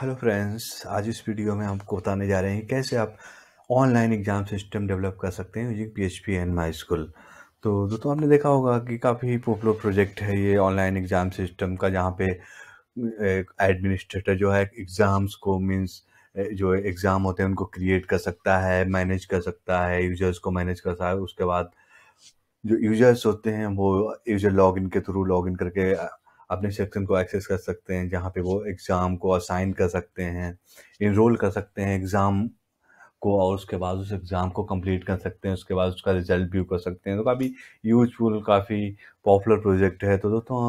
Hello friends आज इस video में आपको बताने जा रहे हैं कैसे आप ऑनलाइन एग्ज़ाम सिस्टम डेवलप कर सकते हैं using P H P and MySQL तो दोस्तों आपने देखा होगा कि काफ़ी पॉपुलर प्रोजेक्ट है ये ऑनलाइन एग्ज़ाम सिस्टम का जहाँ पे एडमिनिस्ट्रेटर जो है एग्ज़ाम्स को मीन्स जो एग्ज़ाम होते हैं उनको क्रिएट कर सकता है मैनेज कर सकता है यूजर्स को मैनेज कर सकता है उसके बाद जो यूजर्स होते हैं वो यूजर लॉग के थ्रू लॉग करके अपने सेक्शन को एक्सेस कर सकते हैं जहाँ पे वो एग्ज़ाम को असाइन कर सकते हैं इनरोल कर सकते हैं एग्ज़ाम को और उसके बाद उस एग्ज़ाम को कंप्लीट कर सकते हैं उसके बाद उसका रिजल्ट व्यू कर सकते हैं तो काफ़ी यूजफुल काफ़ी पॉपुलर प्रोजेक्ट है तो दोस्तों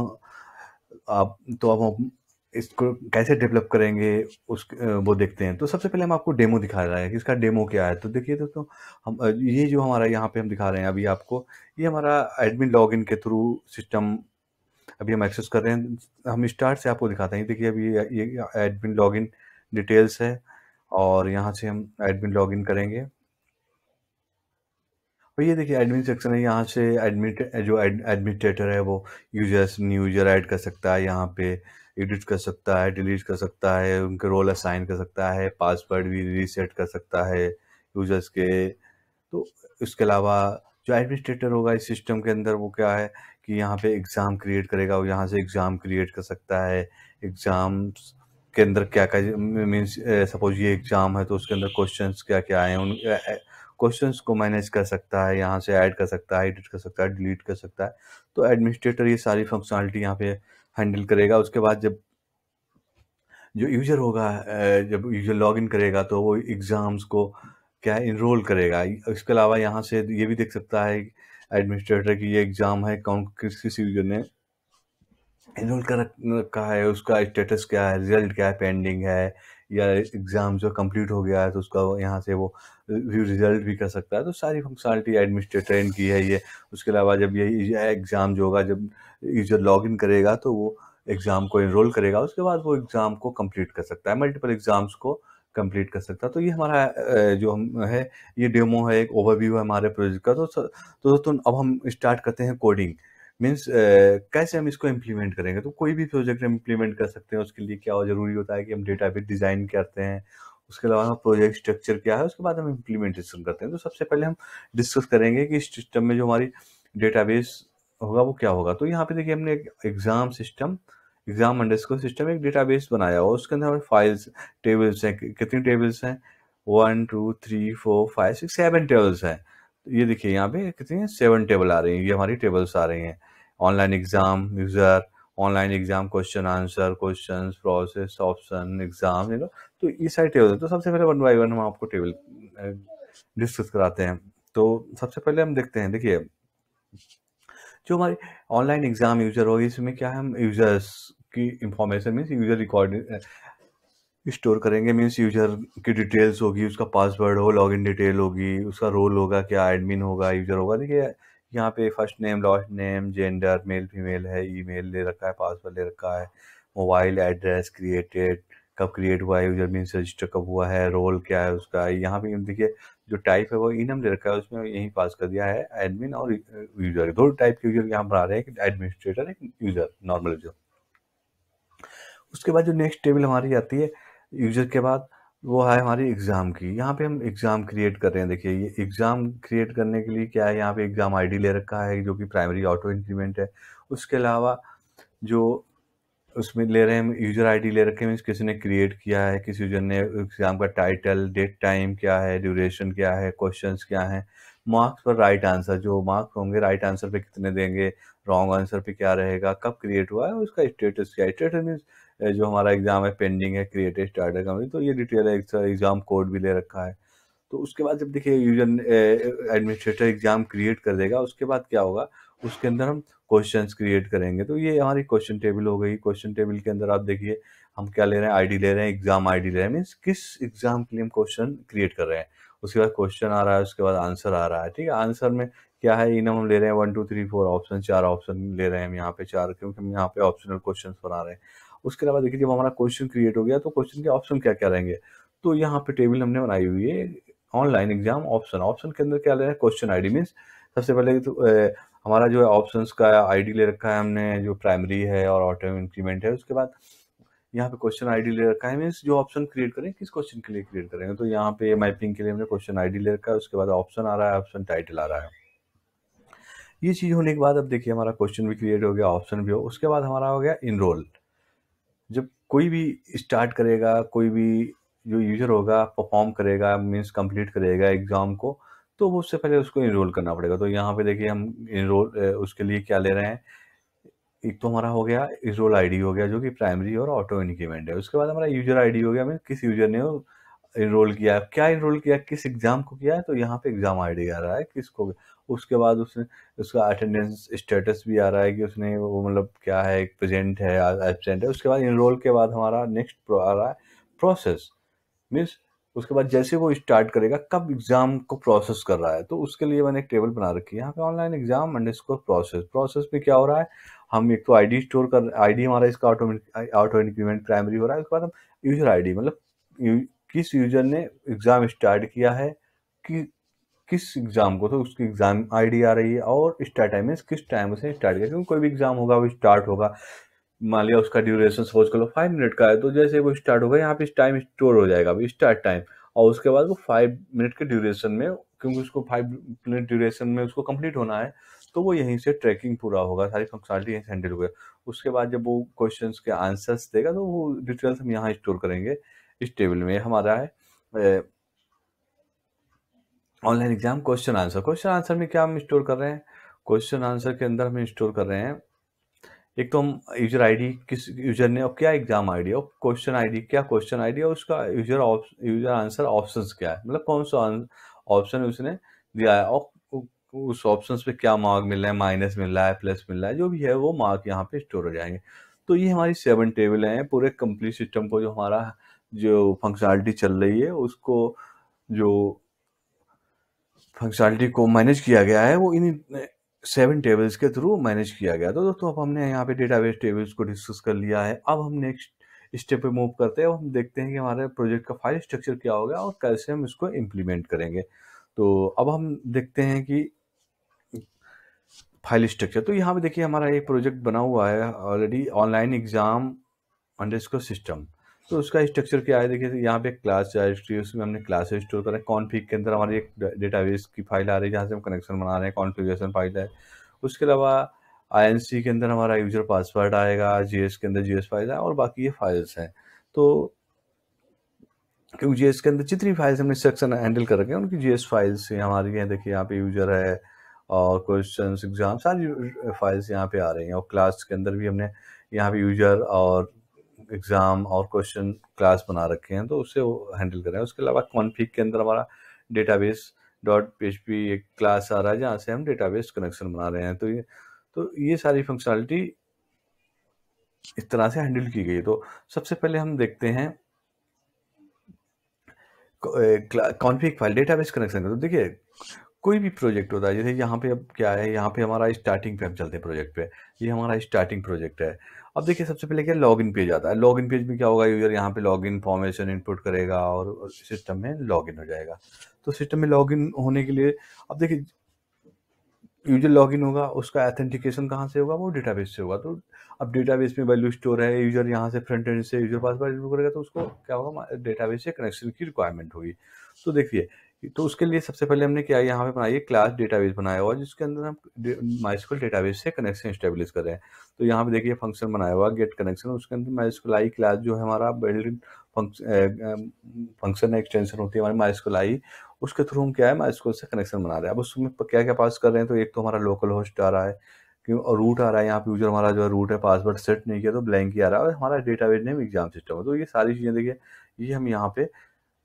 आप तो आप इसको कैसे डेवलप करेंगे उस वो देखते हैं तो सबसे पहले हम आपको डेमो दिखा रहे हैं कि इसका डेमो क्या है तो देखिए दोस्तों हम ये जो हमारा यहाँ पे हम दिखा रहे हैं अभी आपको ये हमारा एडमिन लॉगिन के थ्रू सिस्टम अभी हम एक्सेस कर रहे हैं हम स्टार्ट से आपको दिखाते हैं देखिए अभी ये एडमिन लॉगिन डिटेल्स है और यहाँ से हम एडमिन लॉगिन करेंगे और ये देखिए एडमिन सेक्शन है यहाँ से एडमिट जो एडमिनिस्ट्रेटर है वो यूजर्स न्यू यूजर ऐड कर सकता है यहाँ पे एडिट कर सकता है डिलीट कर सकता है उनके रोल असाइन कर सकता है पासवर्ड भी रीसेट कर सकता है यूजर्स के तो इसके अलावा जो एडमिनिस्ट्रेटर होगा इस सिस्टम के अंदर वो क्या है कि यहाँ पे एग्ज़ाम क्रिएट करेगा वो यहाँ से एग्ज़ाम क्रिएट कर सकता है एग्ज़ाम्स के अंदर क्या क्या मीन्स सपोज ये एग्ज़ाम है तो उसके अंदर क्वेश्चंस क्या क्या आए उन क्वेश्चंस को मैनेज कर सकता है यहाँ से ऐड कर सकता है एडिट कर सकता है डिलीट कर सकता है तो एडमिनिस्ट्रेटर ये सारी फंक्शनलिटी यहाँ पे हैंडल करेगा उसके बाद जब जो यूजर होगा जब यूजर लॉग इन करेगा तो वो एग्ज़ाम्स को क्या इनरोल करेगा इसके अलावा यहाँ से ये भी देख सकता है एडमिनिस्ट्रेटर की ये एग्ज़ाम है कौन किस किस यूजर ने इनरोल कर रखा है उसका स्टेटस क्या है रिजल्ट क्या है पेंडिंग है या एग्ज़ाम जो कंप्लीट हो गया है तो उसका यहाँ से वो व्यू रिजल्ट भी कर सकता है तो सारी फंक्शनलिटी एडमिनिस्ट्रेटर इनकी है ये उसके अलावा जब ये एग्ज़ाम जो होगा जब यूजर इन करेगा तो वो एग्ज़ाम को इनरोल करेगा उसके बाद वो एग्ज़ाम को कंप्लीट कर सकता है मल्टीपल एग्ज़ाम्स को कंप्लीट कर सकता तो ये हमारा जो हम है ये डेमो है एक ओवरव्यू है हमारे प्रोजेक्ट का तो तो दोस्तों अब हम स्टार्ट करते हैं कोडिंग मीन्स कैसे हम इसको इम्प्लीमेंट करेंगे तो कोई भी प्रोजेक्ट हम इम्प्लीमेंट कर सकते हैं उसके लिए क्या हो जरूरी होता है कि हम डेटा बेस डिज़ाइन करते हैं उसके अलावा हम प्रोजेक्ट स्ट्रक्चर क्या है उसके बाद हम इम्प्लीमेंटेशन करते हैं तो सबसे पहले हम डिस्कस करेंगे कि इस सिस्टम में जो हमारी डेटाबेस होगा वो क्या होगा तो यहाँ पे देखिए हमने एक exam system exam underscore system एक डेटाबेस बनाया हुआ उसके अंदर हमारे फाइल्स टेबल्स हैं कितनी टेबल्स हैं one two three four five six seven tables हैं ये देखिए यहाँ पे कितनी सेवन टेबल आ रही हैं ये हमारी टेबल्स आ रही हैं online exam user online exam question answer question process option exam तो ये सारी टेबल तो सबसे पहले वन बाई वन हम आपको टेबल डिस्कस कराते हैं तो सबसे पहले हम देखते हैं देखिए जो हमारी ऑनलाइन एग्जाम यूजर होगी इसमें क्या है हम यूजर्स की information means user record store करेंगे मीन्स यूजर की डिटेल्स होगी उसका पासवर्ड हो लॉगिन डिटेल होगी उसका रोल होगा क्या एडमिन होगा यूजर होगा देखिए यहाँ पे first name last name gender male female है ईमेल ले रखा है पासवर्ड ले रखा है मोबाइल एड्रेस क्रिएटेड कब क्रिएट हुआ है यूजर मीन्स रजिस्टर कब हुआ है रोल क्या है उसका यहाँ पे देखिए जो टाइप है वो इनम ले रखा है उसमें यही पास कर दिया है एडमिन और यूजर uh, दो टाइप के यूजर यहाँ बना रहे हैं एडमिनिस्ट्रेटर एक यूजर नॉर्मल यूजर उसके बाद जो नेक्स्ट टेबल हमारी आती है यूजर के बाद वो है हमारी एग्ज़ाम की यहाँ पे हम एग्ज़ाम क्रिएट कर रहे हैं देखिए ये एग्ज़ाम क्रिएट करने के लिए क्या है यहाँ पे एग्ज़ाम आईडी ले रखा है जो कि प्राइमरी ऑटो इंक्रीमेंट है उसके अलावा जो उसमें ले रहे हैं यूजर आईडी ले रखे हैं किसी ने क्रिएट किया है किस यूजर ने एग्ज़ाम का टाइटल डेट टाइम क्या है ड्यूरेशन क्या है क्वेश्चन क्या हैं मार्क्स पर राइट आंसर जो मार्क्स होंगे राइट आंसर पे कितने देंगे रॉन्ग आंसर पे क्या रहेगा कब क्रिएट हुआ है उसका स्टेटस क्या स्टेटस मीन्स जो हमारा एग्ज़ाम है पेंडिंग है क्रिएटेड स्टार्टर का तो ये डिटेल है एग्ज़ाम कोड भी ले रखा है तो उसके बाद जब देखिए यूजर एडमिनिस्ट्रेटर एग्ज़ाम क्रिएट कर देगा उसके बाद क्या होगा उसके अंदर हम क्वेश्चन क्रिएट करेंगे तो ये हमारी क्वेश्चन टेबल हो गई क्वेश्चन टेबल के अंदर आप देखिए हम क्या ले रहे हैं आईडी ले रहे हैं एग्जाम आईडी ले रहे हैं मीन्स किस एग्जाम के लिए हम क्वेश्चन क्रिएट कर रहे हैं उसके बाद क्वेश्चन आ रहा है उसके बाद आंसर आ रहा है ठीक है आंसर में क्या है इनम हम ले रहे हैं one two three four option चार ऑप्शन ले रहे हैं हम यहाँ पे चार क्योंकि हम यहाँ पे ऑप्शनल क्वेश्चन बना रहे हैं उसके अलावा देखिए जब हमारा क्वेश्चन क्रिएट हो गया तो क्वेश्चन के ऑप्शन क्या क्या रहेंगे तो यहाँ पे टेबल हमने बनाई हुई है ऑनलाइन एग्जाम ऑप्शन ऑप्शन के अंदर क्या ले रहे हैं क्वेश्चन आई डी सबसे पहले तो ए, हमारा जो है ऑप्शन का आई ले रखा है हमने जो प्राइमरी है और ऑटो इंक्रीमेंट है उसके बाद यहाँ पे क्वेश्चन आईडी ले रखा है मीन्स जो ऑप्शन क्रिएट करें किस क्वेश्चन के लिए क्रिएट करेंगे तो यहाँ पे माइपिंग के लिए हमने क्वेश्चन आईडी ले रखा है उसके बाद ऑप्शन आ रहा है ऑप्शन टाइटल आ रहा है ये चीज़ होने के बाद अब देखिए हमारा क्वेश्चन भी क्रिएट हो गया ऑप्शन भी हो उसके बाद हमारा हो गया इनरोल जब कोई भी स्टार्ट करेगा कोई भी जो यूजर होगा परफॉर्म करेगा मीन्स कंप्लीट करेगा एग्ज़ाम को तो वो उससे पहले उसको इनरोल करना पड़ेगा तो यहाँ पे देखिए हम इनरोल उसके लिए क्या ले रहे हैं एक तो हमारा हो गया इनरोल आईडी हो गया जो कि प्राइमरी और ऑटो इनक्रीमेंट है उसके बाद हमारा यूजर आईडी हो गया मीन किस यूजर ने इनरोल किया क्या इनरोल किया किस एग्ज़ाम को किया है तो यहाँ पे एग्ज़ाम आई डी आ रहा है किसको उसके बाद उसने उसका अटेंडेंस स्टेटस भी आ रहा है कि उसने वो मतलब क्या है प्रेजेंट है एबसेंट है उसके बाद इनरोल के बाद हमारा नेक्स्ट आ रहा है प्रोसेस मीन्स उसके बाद जैसे वो स्टार्ट करेगा कब एग्ज़ाम को प्रोसेस कर रहा है तो उसके लिए मैंने एक टेबल बना रखी है यहाँ पे online exam underscore process process में क्या हो रहा है हम एक तो आईडी स्टोर कर आईडी हमारा इसका ऑटो ऑटो इंक्रीमेंट प्राइमरी हो रहा है उसके बाद हम यूजर आईडी मतलब किस यूजर ने एग्ज़ाम स्टार्ट किया है कि किस एग्ज़ाम को तो उसकी एग्ज़ाम आईडी आ रही है और स्टार्ट टाइम है किस टाइम से स्टार्ट किया क्योंकि कोई भी एग्ज़ाम होगा वो स्टार्ट होगा मान लिया उसका ड्यूरेशन सपोज कर लो फाइव मिनट का है तो जैसे वो स्टार्ट होगा यहाँ पे टाइम स्टोर हो जाएगा अभी स्टार्ट टाइम और उसके बाद वो फाइव मिनट के ड्यूरेशन में क्योंकि उसको फाइव मिनट ड्यूरेशन में उसको कंप्लीट होना है तो वो यहीं से ट्रैकिंग पूरा होगा सारी फंक्शनलिटी यहीं से हैंडल हुए उसके बाद जब वो क्वेश्चन के आंसर्स देगा तो वो डिटेल्स हम यहाँ स्टोर करेंगे इस टेबल में हमारा है online exam question answer question answer में क्या हम स्टोर कर रहे हैं क्वेश्चन आंसर के अंदर हम स्टोर कर रहे हैं एक तो हम यूजर आईडी किस यूजर ने और क्या एग्जाम आईडी और क्वेश्चन आईडी क्या क्वेश्चन आईडी और उसका यूजर यूजर आंसर ऑप्शन क्या है मतलब कौन सा ऑप्शन उसने दिया है और उस ऑप्शन पे क्या मार्क मिल रहा है माइनस मिल रहा है प्लस मिल रहा है जो भी है वो मार्क यहाँ पे स्टोर हो जाएंगे तो ये हमारी सेवन टेबल हैं पूरे कंप्लीट सिस्टम को जो हमारा जो फंक्शनलिटी चल रही है उसको जो फंक्शनलिटी को मैनेज किया गया है वो इन सेवन टेबल्स के थ्रू मैनेज किया गया तो दोस्तों अब हमने यहाँ पे डेटाबेस टेबल्स को डिस्कस कर लिया है अब हम नेक्स्ट स्टेप पे मूव करते हैं और हम देखते हैं कि हमारे प्रोजेक्ट का फाइल स्ट्रक्चर क्या होगा और कैसे हम इसको इम्प्लीमेंट करेंगे तो अब हम देखते हैं कि फाइल स्ट्रक्चर तो यहाँ पे देखिए हमारा एक प्रोजेक्ट बना हुआ है already online exam under system तो उसका स्ट्रक्चर क्या है देखिए तो यहाँ पे क्लास डायरेक्टरी उसमें हमने क्लासेस स्टोर करा है कॉन्फिग के अंदर हमारी एक डेटाबेस की फाइल आ रही है जहाँ से हम कनेक्शन बना रहे हैं कॉन्फ़िगरेशन फाइल है उसके अलावा आई के अंदर हमारा यूजर पासवर्ड आएगा जी के अंदर जी फाइल है और बाकी ये फाइल्स हैं तो क्योंकि जी के अंदर जितनी फाइल्स हमने सेक्शन हैंडल कर रखे हैं उनकी जी फाइल्स हमारी हैं देखिए यहाँ पे यूजर है और क्वेश्चन एग्जाम सारी फाइल्स यहाँ पे आ रही हैं और क्लास के अंदर भी हमने यहाँ पे यूजर और एग्ज़ाम और क्वेश्चन क्लास बना रखे हैं तो उसे वो हैंडल करें उसके अलावा कॉन्फिक के अंदर हमारा डेटाबेस डॉट पी एक क्लास आ रहा है जहाँ से हम डेटाबेस कनेक्शन बना रहे हैं तो ये तो ये सारी फंक्शनलिटी इस तरह से हैंडल की गई तो सबसे पहले हम देखते हैं कॉन्फिक फाइल डेटाबेस कनेक्शन तो देखिए कोई भी प्रोजेक्ट होता है जैसे यहाँ पे अब क्या है यहाँ पे हमारा स्टार्टिंग पे हम चलते हैं प्रोजेक्ट पे ये हमारा स्टार्टिंग प्रोजेक्ट है अब देखिए सबसे पहले क्या लॉग इन पेज आता है लॉग इन पेज में क्या होगा यूजर यहाँ पे इन फॉर्मेशन इनपुट करेगा और सिस्टम में इन हो जाएगा तो सिस्टम में लॉग इन होने के लिए अब देखिए यूजर लॉग इन होगा उसका एथेंटिकेशन कहाँ से होगा वो डेटाबेस से होगा तो अब डेटाबेस में वैल्यू स्टोर है यूजर यहाँ से फ्रंट एंड से यूजर पासवर्ड इनपुट करेगा तो उसको क्या होगा डेटाबेस से कनेक्शन की रिक्वायरमेंट होगी तो देखिए तो उसके लिए सबसे पहले हमने क्या यहाँ पे बनाई क्लास डेटाबेस बनाया हुआ जिसके अंदर हम माइस्कुल डेटाबेस से कनेक्शन स्टेबलिश कर रहे हैं तो यहाँ पे देखिए फंक्शन बनाया हुआ गेट कनेक्शन उसके अंदर माइस्कुल आई क्लास जो है हमारा बिल्ड फंक्शन एक्सटेंशन होती है हमारी माइस्कुल आई उसके थ्रू हम क्या है माइस्कुल से कनेक्शन बना रहे हैं अब उसमें क्या क्या पास कर रहे हैं तो एक तो हमारा लोकल होस्ट आ रहा है क्यों और रूट आ रहा है यहाँ पे यूजर हमारा जो रूट है पासवर्ड सेट नहीं किया तो ब्लैंक ही आ रहा है और हमारा डेटाबेस नेम एग्जाम सिस्टम है तो ये सारी चीज़ें देखिए ये हम यहाँ पे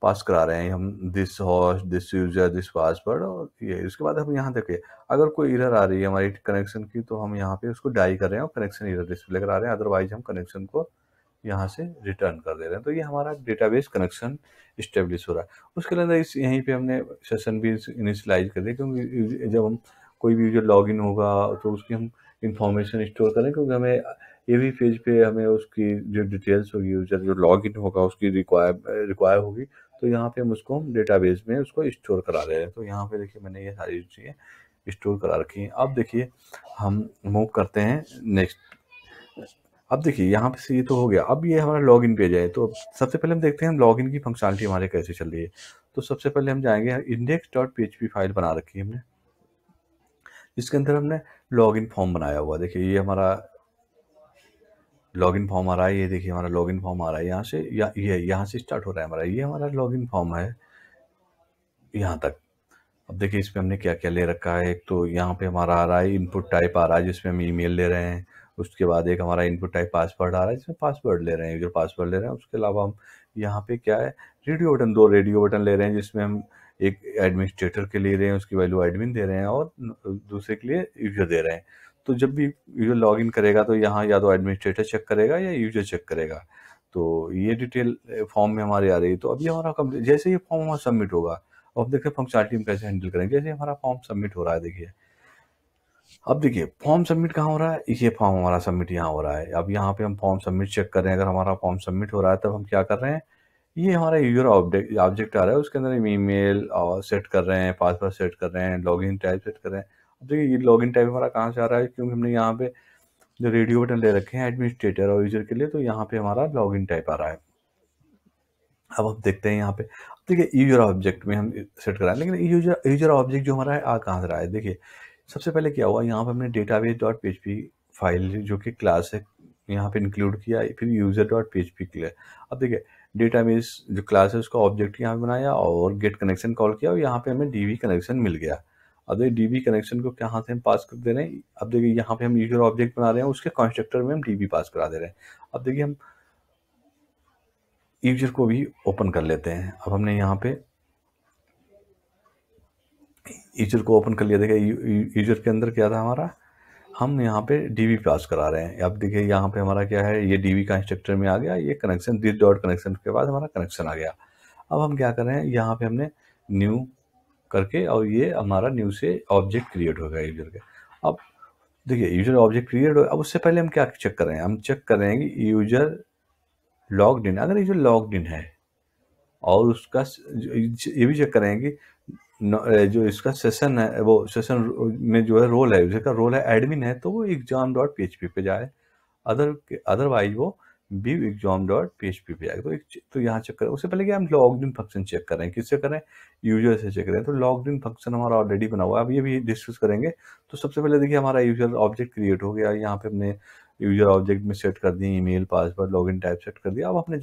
पास करा रहे हैं हम this host this user this password और ये उसके बाद हम यहाँ देखिए अगर कोई इरर आ रही है हमारी कनेक्शन की तो हम यहाँ पे उसको डाई कर रहे हैं और कनेक्शन इरर डिस्प्ले करा रहे हैं अदरवाइज हम कनेक्शन को यहाँ से रिटर्न कर दे रहे हैं तो ये हमारा डेटाबेस कनेक्शन इस्टेब्लिश हो रहा है उसके अंदर इस यहीं पर हमने सेशन भी इनिशलाइज कर दिया क्योंकि जब हम कोई भी यूजर लॉग होगा तो उसकी हम इंफॉर्मेशन स्टोर करें क्योंकि हमें ये भी पेज पे हमें उसकी जो डिटेल्स होगी यूजर जो लॉगिन होगा उसकी रिक्वायर रिक्वायर होगी तो यहाँ पे हम उसको डेटाबेस में उसको स्टोर करा रहे हैं तो यहाँ पे देखिए मैंने ये सारी चीज़ें स्टोर करा रखी हैं अब देखिए हम मूव करते हैं नेक्स्ट अब देखिए यहाँ पे से ये तो हो गया अब ये हमारा लॉगिन पेज है तो सबसे पहले हम देखते हैं लॉग लॉगिन की फंक्शनलिटी हमारे कैसे चल रही है तो सबसे पहले हम जाएंगे index dot P H P file बना रखी है हमने इसके अंदर हमने लॉगिन फॉर्म बनाया हुआ देखिए ये हमारा लॉगिन फॉर्म आ रहा है ये देखिए हमारा लॉगिन फॉर्म आ रहा है यहाँ से या ये यहाँ से स्टार्ट हो रहा है हमारा ये हमारा लॉगिन फॉर्म है यहाँ तक अब देखिए इसमें हमने क्या क्या ले रखा है एक तो यहाँ पे हमारा आ रहा है इनपुट टाइप आ रहा है जिसमें हम ईमेल ले रहे हैं उसके बाद एक हमारा इनपुट टाइप पासवर्ड आ रहा है जिसमें पासवर्ड ले रहे हैं जो पासवर्ड ले रहे हैं उसके अलावा हम यहाँ पे क्या है रेडियो बटन दो रेडियो बटन ले रहे हैं जिसमें हम एक एडमिनिस्ट्रेटर के ले रहे हैं उसकी वैल्यू एडमिन दे रहे हैं और दूसरे के लिए यूजर दे रहे हैं तो जब भी यूजर इन करेगा तो यहाँ या तो एडमिनिस्ट्रेटर चेक करेगा या यूजर चेक करेगा तो ये डिटेल फॉर्म में हमारी आ रही है तो अभी हमारा जैसे ये फॉर्म हमारा सबमिट होगा अब देखिए फंक्शनलिटी हम कैसे हैंडल करेंगे जैसे हमारा फॉर्म सबमिट हो रहा है देखिए अब देखिए फॉर्म सबमिट कहाँ हो रहा है ये फॉर्म हमारा सबमिट यहाँ हो रहा है अब यहाँ पे हम फॉर्म सबमिट चेक कर रहे हैं अगर हमारा फॉर्म सबमिट हो रहा है तब हम क्या कर रहे हैं ये हमारा यूजर ऑब्जेक्ट आ रहा है उसके अंदर हम ई मेल सेट कर रहे हैं पासवर्ड सेट कर रहे हैं इन टाइप सेट कर रहे हैं अब देखिए ये लॉगिन टाइप हमारा कहाँ से आ रहा है क्योंकि हमने यहाँ पे जो रेडियो बटन ले रखे हैं एडमिनिस्ट्रेटर और यूजर के लिए तो यहाँ पे हमारा लॉगिन टाइप आ रहा है अब हम देखते हैं यहाँ पे देखिए यूजर e ऑब्जेक्ट में हम सेट कराए लेकिन यूजर यूजर ऑब्जेक्ट जो हमारा है आ कहाँ से रहा है देखिए सबसे पहले क्या हुआ यहाँ पर हमने database dot P H P file जो कि क्लास है यहाँ पे इंक्लूड किया फिर user dot P H P के लिए अब देखिए डेटा बेस जो क्लास है उसका ऑब्जेक्ट यहाँ पे बनाया और गेट कनेक्शन कॉल किया और यहाँ पे हमें डी वी कनेक्शन मिल गया अब देखिए डीबी कनेक्शन को कहाँ से हम पास कर दे रहे हैं अब देखिए यहाँ पे हम यूजर ऑब्जेक्ट बना रहे हैं उसके कॉन्स्ट्रक्टर में हम डीबी पास करा दे रहे हैं अब देखिए हम यूजर को भी ओपन कर लेते हैं अब हमने यहाँ पे यूजर को ओपन कर लिया देखिए यूजर के अंदर क्या था हमारा हम यहाँ पे डी पास करा रहे हैं अब देखिए यहाँ पे हमारा क्या है ये डी वी इंस्ट्रक्टर में आ गया ये कनेक्शन दिस डॉट कनेक्शन के बाद हमारा कनेक्शन आ गया अब हम क्या कर रहे हैं यहाँ पे हमने न्यू करके और ये हमारा न्यू से ऑब्जेक्ट क्रिएट हो गया यूजर का अब देखिए यूजर ऑब्जेक्ट क्रिएट हो अब उससे पहले हम क्या चेक कर रहे हैं हम चेक कर रहे हैं कि यूजर लॉग्ड इन अगर यूजर लॉग्ड इन है और उसका ये भी चेक करें कि जो इसका सेशन है वो सेशन में जो है रोल है यूजर का रोल है एडमिन है तो वो एग्जाम डॉट पी पे जाए अदर अदरवाइज वो view exam dot P H P पे जाएगा तो एक तो यहाँ चेक करें उससे पहले कि हम लॉग इन फंक्शन चेक कर रहे हैं किससे करें यूजर से चेक करें तो लॉग इन फंक्शन हमारा ऑलरेडी बना हुआ है अब ये भी डिस्कस करेंगे तो सबसे पहले देखिए हमारा यूजर ऑब्जेक्ट क्रिएट हो गया यहाँ पे हमने यूजर ऑब्जेक्ट में सेट कर दिए ईमेल पासवर्ड इन टाइप सेट कर दिया अब हमने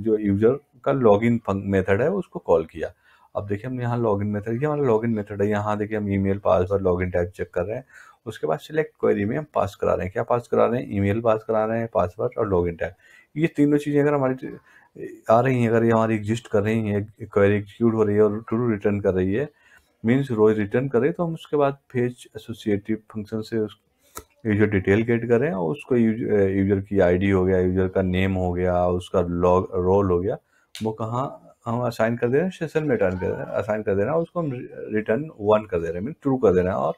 जो यूजर का लॉग इन मेथड है उसको कॉल किया अब देखिए हम यहाँ लॉग इन मेथड ये हमारा लॉग इन मेथड है यहाँ देखिए हम ईमेल पासवर्ड इन टाइप चेक कर रहे हैं उसके बाद सिलेक्ट क्वेरी में हम पास करा रहे हैं क्या पास करा रहे हैं ईमेल पास करा रहे हैं पासवर्ड और इन टैग ये तीनों चीज़ें अगर हमारी आ रही हैं अगर ये हमारी एग्जिस्ट कर रही हैं क्वेरी एग्जीक्यूट हो रही है और टू रिटर्न कर रही है मीन्स रोज रिटर्न करें तो हम उसके बाद फेज एसोसिएटिव फंक्शन से उस यूजर डिटेल गेट करें और उसको यूजर की आईडी हो गया यूजर का नेम हो गया उसका लॉग रोल हो गया वो कहाँ हम असाइन कर दे रहे हैं सेशन में रिटर्न कर दे रहे हैं असाइन कर दे रहे हैं उसको हम रिटर्न वन कर दे रहे हैं मीन ट्रू कर दे रहे हैं और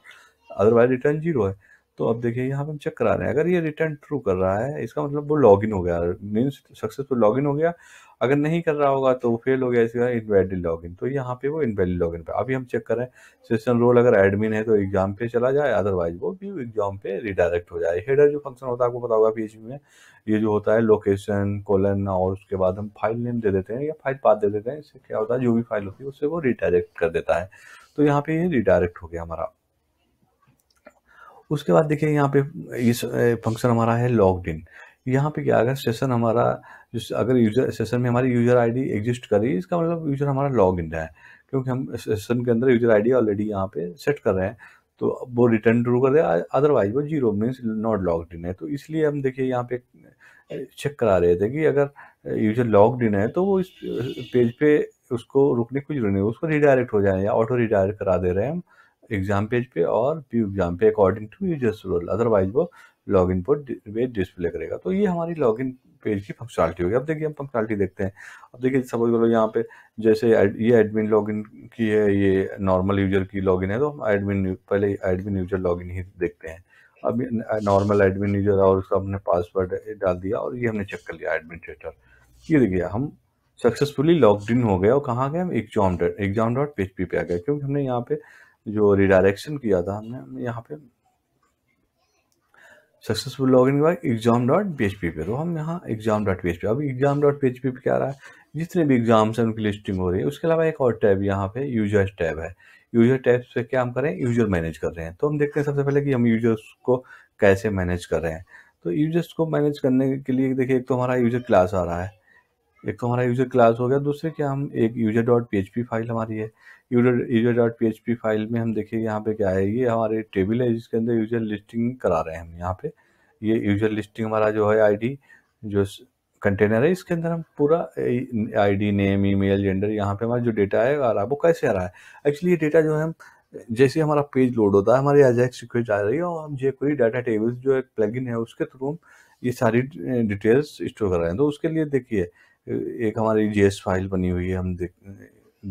अदरवाइज रिटर्न जीरो है तो अब देखिए यहाँ पे हम चेक करा रहे हैं अगर ये रिटर्न ट्रू कर रहा है इसका मतलब वो लॉगिन हो गया मीन्स सक्सेसफुल लॉगिन हो गया अगर नहीं कर रहा होगा तो वो फेल हो गया इसका इनवैलिड लॉगिन तो यहाँ पे वो इनवैलिड लॉगिन पे अभी हम चेक कर रहे हैं सेशन रोल अगर एडमिन है तो एग्जाम पे चला जाए अदरवाइज वो भी एग्जाम पे रिडायरेक्ट हो जाए हेडर जो फंक्शन होता है आपको पता होगा पी में ये जो होता है लोकेशन कोलन और उसके बाद हम फाइल नेम दे देते हैं या फाइल पाथ दे देते हैं इससे क्या होता है जो भी फाइल होती है उससे वो रिडायरेक्ट कर देता है तो यहाँ पे ये रिडायरेक्ट हो गया हमारा उसके बाद देखिए यहाँ पे इस फंक्शन हमारा है लॉग्ड इन यहाँ पे क्या अगर सेशन हमारा जिस अगर यूजर सेशन में हमारी यूजर आईडी एग्जिस्ट करी इसका मतलब यूजर हमारा लॉग इन है क्योंकि हम सेशन के अंदर यूजर आईडी ऑलरेडी यहाँ पे सेट कर रहे हैं तो वो रिटर्न ट्रू कर दिया अदरवाइज वो zero means not log in है तो इसलिए हम देखिए यहाँ पे चेक करा रहे थे कि अगर यूजर लॉग इन है तो वो इस पेज पे उसको रुकने की जरूरत नहीं उसको रिडायरेक्ट हो जाए या ऑटो रिडायरेक्ट करा दे रहे हैं हम एग्जाम पेज पे और पी एग्जाम पे according to users role otherwise वो लॉग इन पर वे डिस्प्ले करेगा तो ये हमारी लॉग इन पेज की फंक्शनलिटी होगी अब देखिए हम फंक्शनलिटी देखते हैं अब देखिए सपोज करो यहाँ पे जैसे ये एडमिन लॉगिन की है ये नॉर्मल यूजर की लॉगिन है तो हम एडमिन पहले एडमिन यूजर लॉगिन ही देखते हैं अब नॉर्मल एडमिन यूजर और उसका हमने पासवर्ड डाल दिया और ये हमने चेक कर लिया एडमिनिस्ट्रेटर ये देखिए हम सक्सेसफुली लॉग इन हो गए और कहाँ गए हम exam dot exam dot page पे आ गए क्योंकि हमने यहाँ पे जो रिडायरेक्शन किया था हमने हमने यहाँ पे सक्सेसफुल लॉग इन के बाद exam dot P H P पे तो हम यहाँ exam dot P H P अभी exam dot P H P पे क्या रहा है जितने भी एग्जाम्स हैं उनकी लिस्टिंग हो रही है उसके अलावा एक और टैब यहाँ पे यूजर्स टैब है यूजर टैब से क्या हम कर रहे हैं यूजर मैनेज कर रहे हैं तो हम देखते हैं सबसे पहले कि हम यूजर्स को कैसे मैनेज कर रहे हैं तो यूजर्स को मैनेज करने के लिए देखिए एक तो हमारा यूजर क्लास आ रहा है एक तो हमारा यूजर क्लास हो गया दूसरे क्या हम एक यूजर डॉट पी फाइल हमारी है यूजर डॉट पी फाइल में हम देखिए यहाँ पे क्या है ये हमारे टेबल है जिसके अंदर यूजर लिस्टिंग करा रहे हैं हम यहाँ पे ये यूजर लिस्टिंग हमारा जो है आईडी जो कंटेनर है इसके अंदर हम पूरा आईडी नेम ईमेल जेंडर यहाँ पे हमारा जो डेटा है आ रहा है वो कैसे आ रहा है एक्चुअली ये डेटा जो है हम जैसे हमारा पेज लोड होता है हमारी एजैक्स रिक्वेस्ट आ रही है और हम कोई डाटा टेबल्स जो एक प्लग है उसके थ्रू हम ये सारी डिटेल्स स्टोर कर रहे हैं तो उसके लिए देखिए एक हमारी जी फाइल बनी हुई है हम देख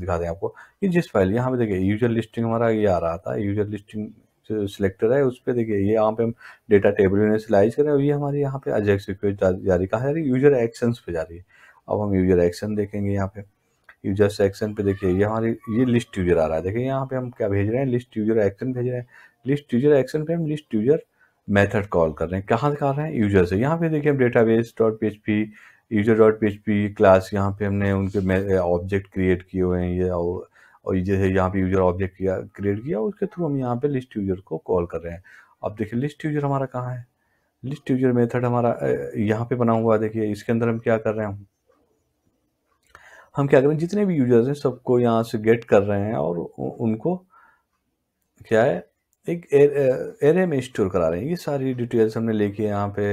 दिखा दें आपको कि जिस फाइल यहाँ पे देखिए यूजर लिस्टिंग हमारा ये आ रहा था यूजर लिस्टिंग जो सिलेक्टर है उस पर देखिए ये यहाँ पे हम डेटा टेबल सिलाइज करें और ये हमारे यहाँ पे अजय सिक्योरिटी जारी कहा जा रही है यूजर एक्शन पे जा रही है अब हम यूजर एक्शन देखेंगे यहाँ पे यूजर सेक्शन पे देखिए ये हमारी ये लिस्ट यूजर आ रहा है देखिए यहाँ पे हम क्या भेज रहे हैं लिस्ट यूजर एक्शन भेज रहे हैं लिस्ट यूजर एक्शन पे हम लिस्ट यूजर मेथड कॉल कर रहे हैं कहाँ से कर रहे हैं यूजर से यहाँ पे देखिए हम database dot P H P user dot P H P class यहाँ पे हमने उनके ऑब्जेक्ट क्रिएट किए हुए हैं ये और ये जैसे यहाँ पे यूजर ऑब्जेक्ट किया क्रिएट किया उसके थ्रू हम यहाँ पे लिस्ट यूजर को कॉल कर रहे हैं अब देखिए लिस्ट यूजर हमारा कहाँ है लिस्ट यूजर मेथड हमारा यहाँ पे बना हुआ देखिए इसके अंदर हम क्या कर रहे हैं हम क्या कर रहे हैं जितने भी यूजर्स हैं सबको यहाँ से गेट कर रहे हैं और उनको क्या है एक एरे में स्टोर करा रहे हैं ये सारी डिटेल्स हमने लेके यहाँ पे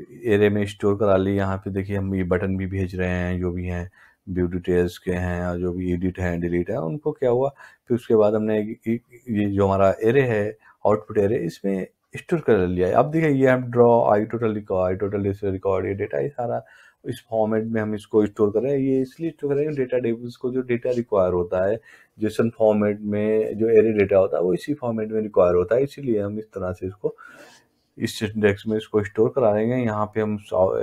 एरे में स्टोर करा ली यहाँ पे देखिए हम ये बटन भी भेज रहे हैं जो भी हैं व्यू डिटेल्स के हैं और जो भी एडिट हैं डिलीट हैं उनको क्या हुआ फिर उसके बाद हमने ये जो हमारा एरे है आउटपुट एरे इसमें स्टोर कर लिया है अब देखिए ये हम draw I total record I total record ये डेटा ये सारा इस फॉर्मेट में हम इसको स्टोर कर रहे हैं ये इसलिए स्टोर कर रहे हैं डेटा टेबल्स को जो डेटा रिक्वायर होता है जिसन फॉर्मेट में जो एरे डेटा होता है वो इसी फॉर्मेट में रिक्वायर होता है इसीलिए हम इस तरह से इसको इस इंडेक्स में इसको स्टोर कराएंगे यहाँ पे हम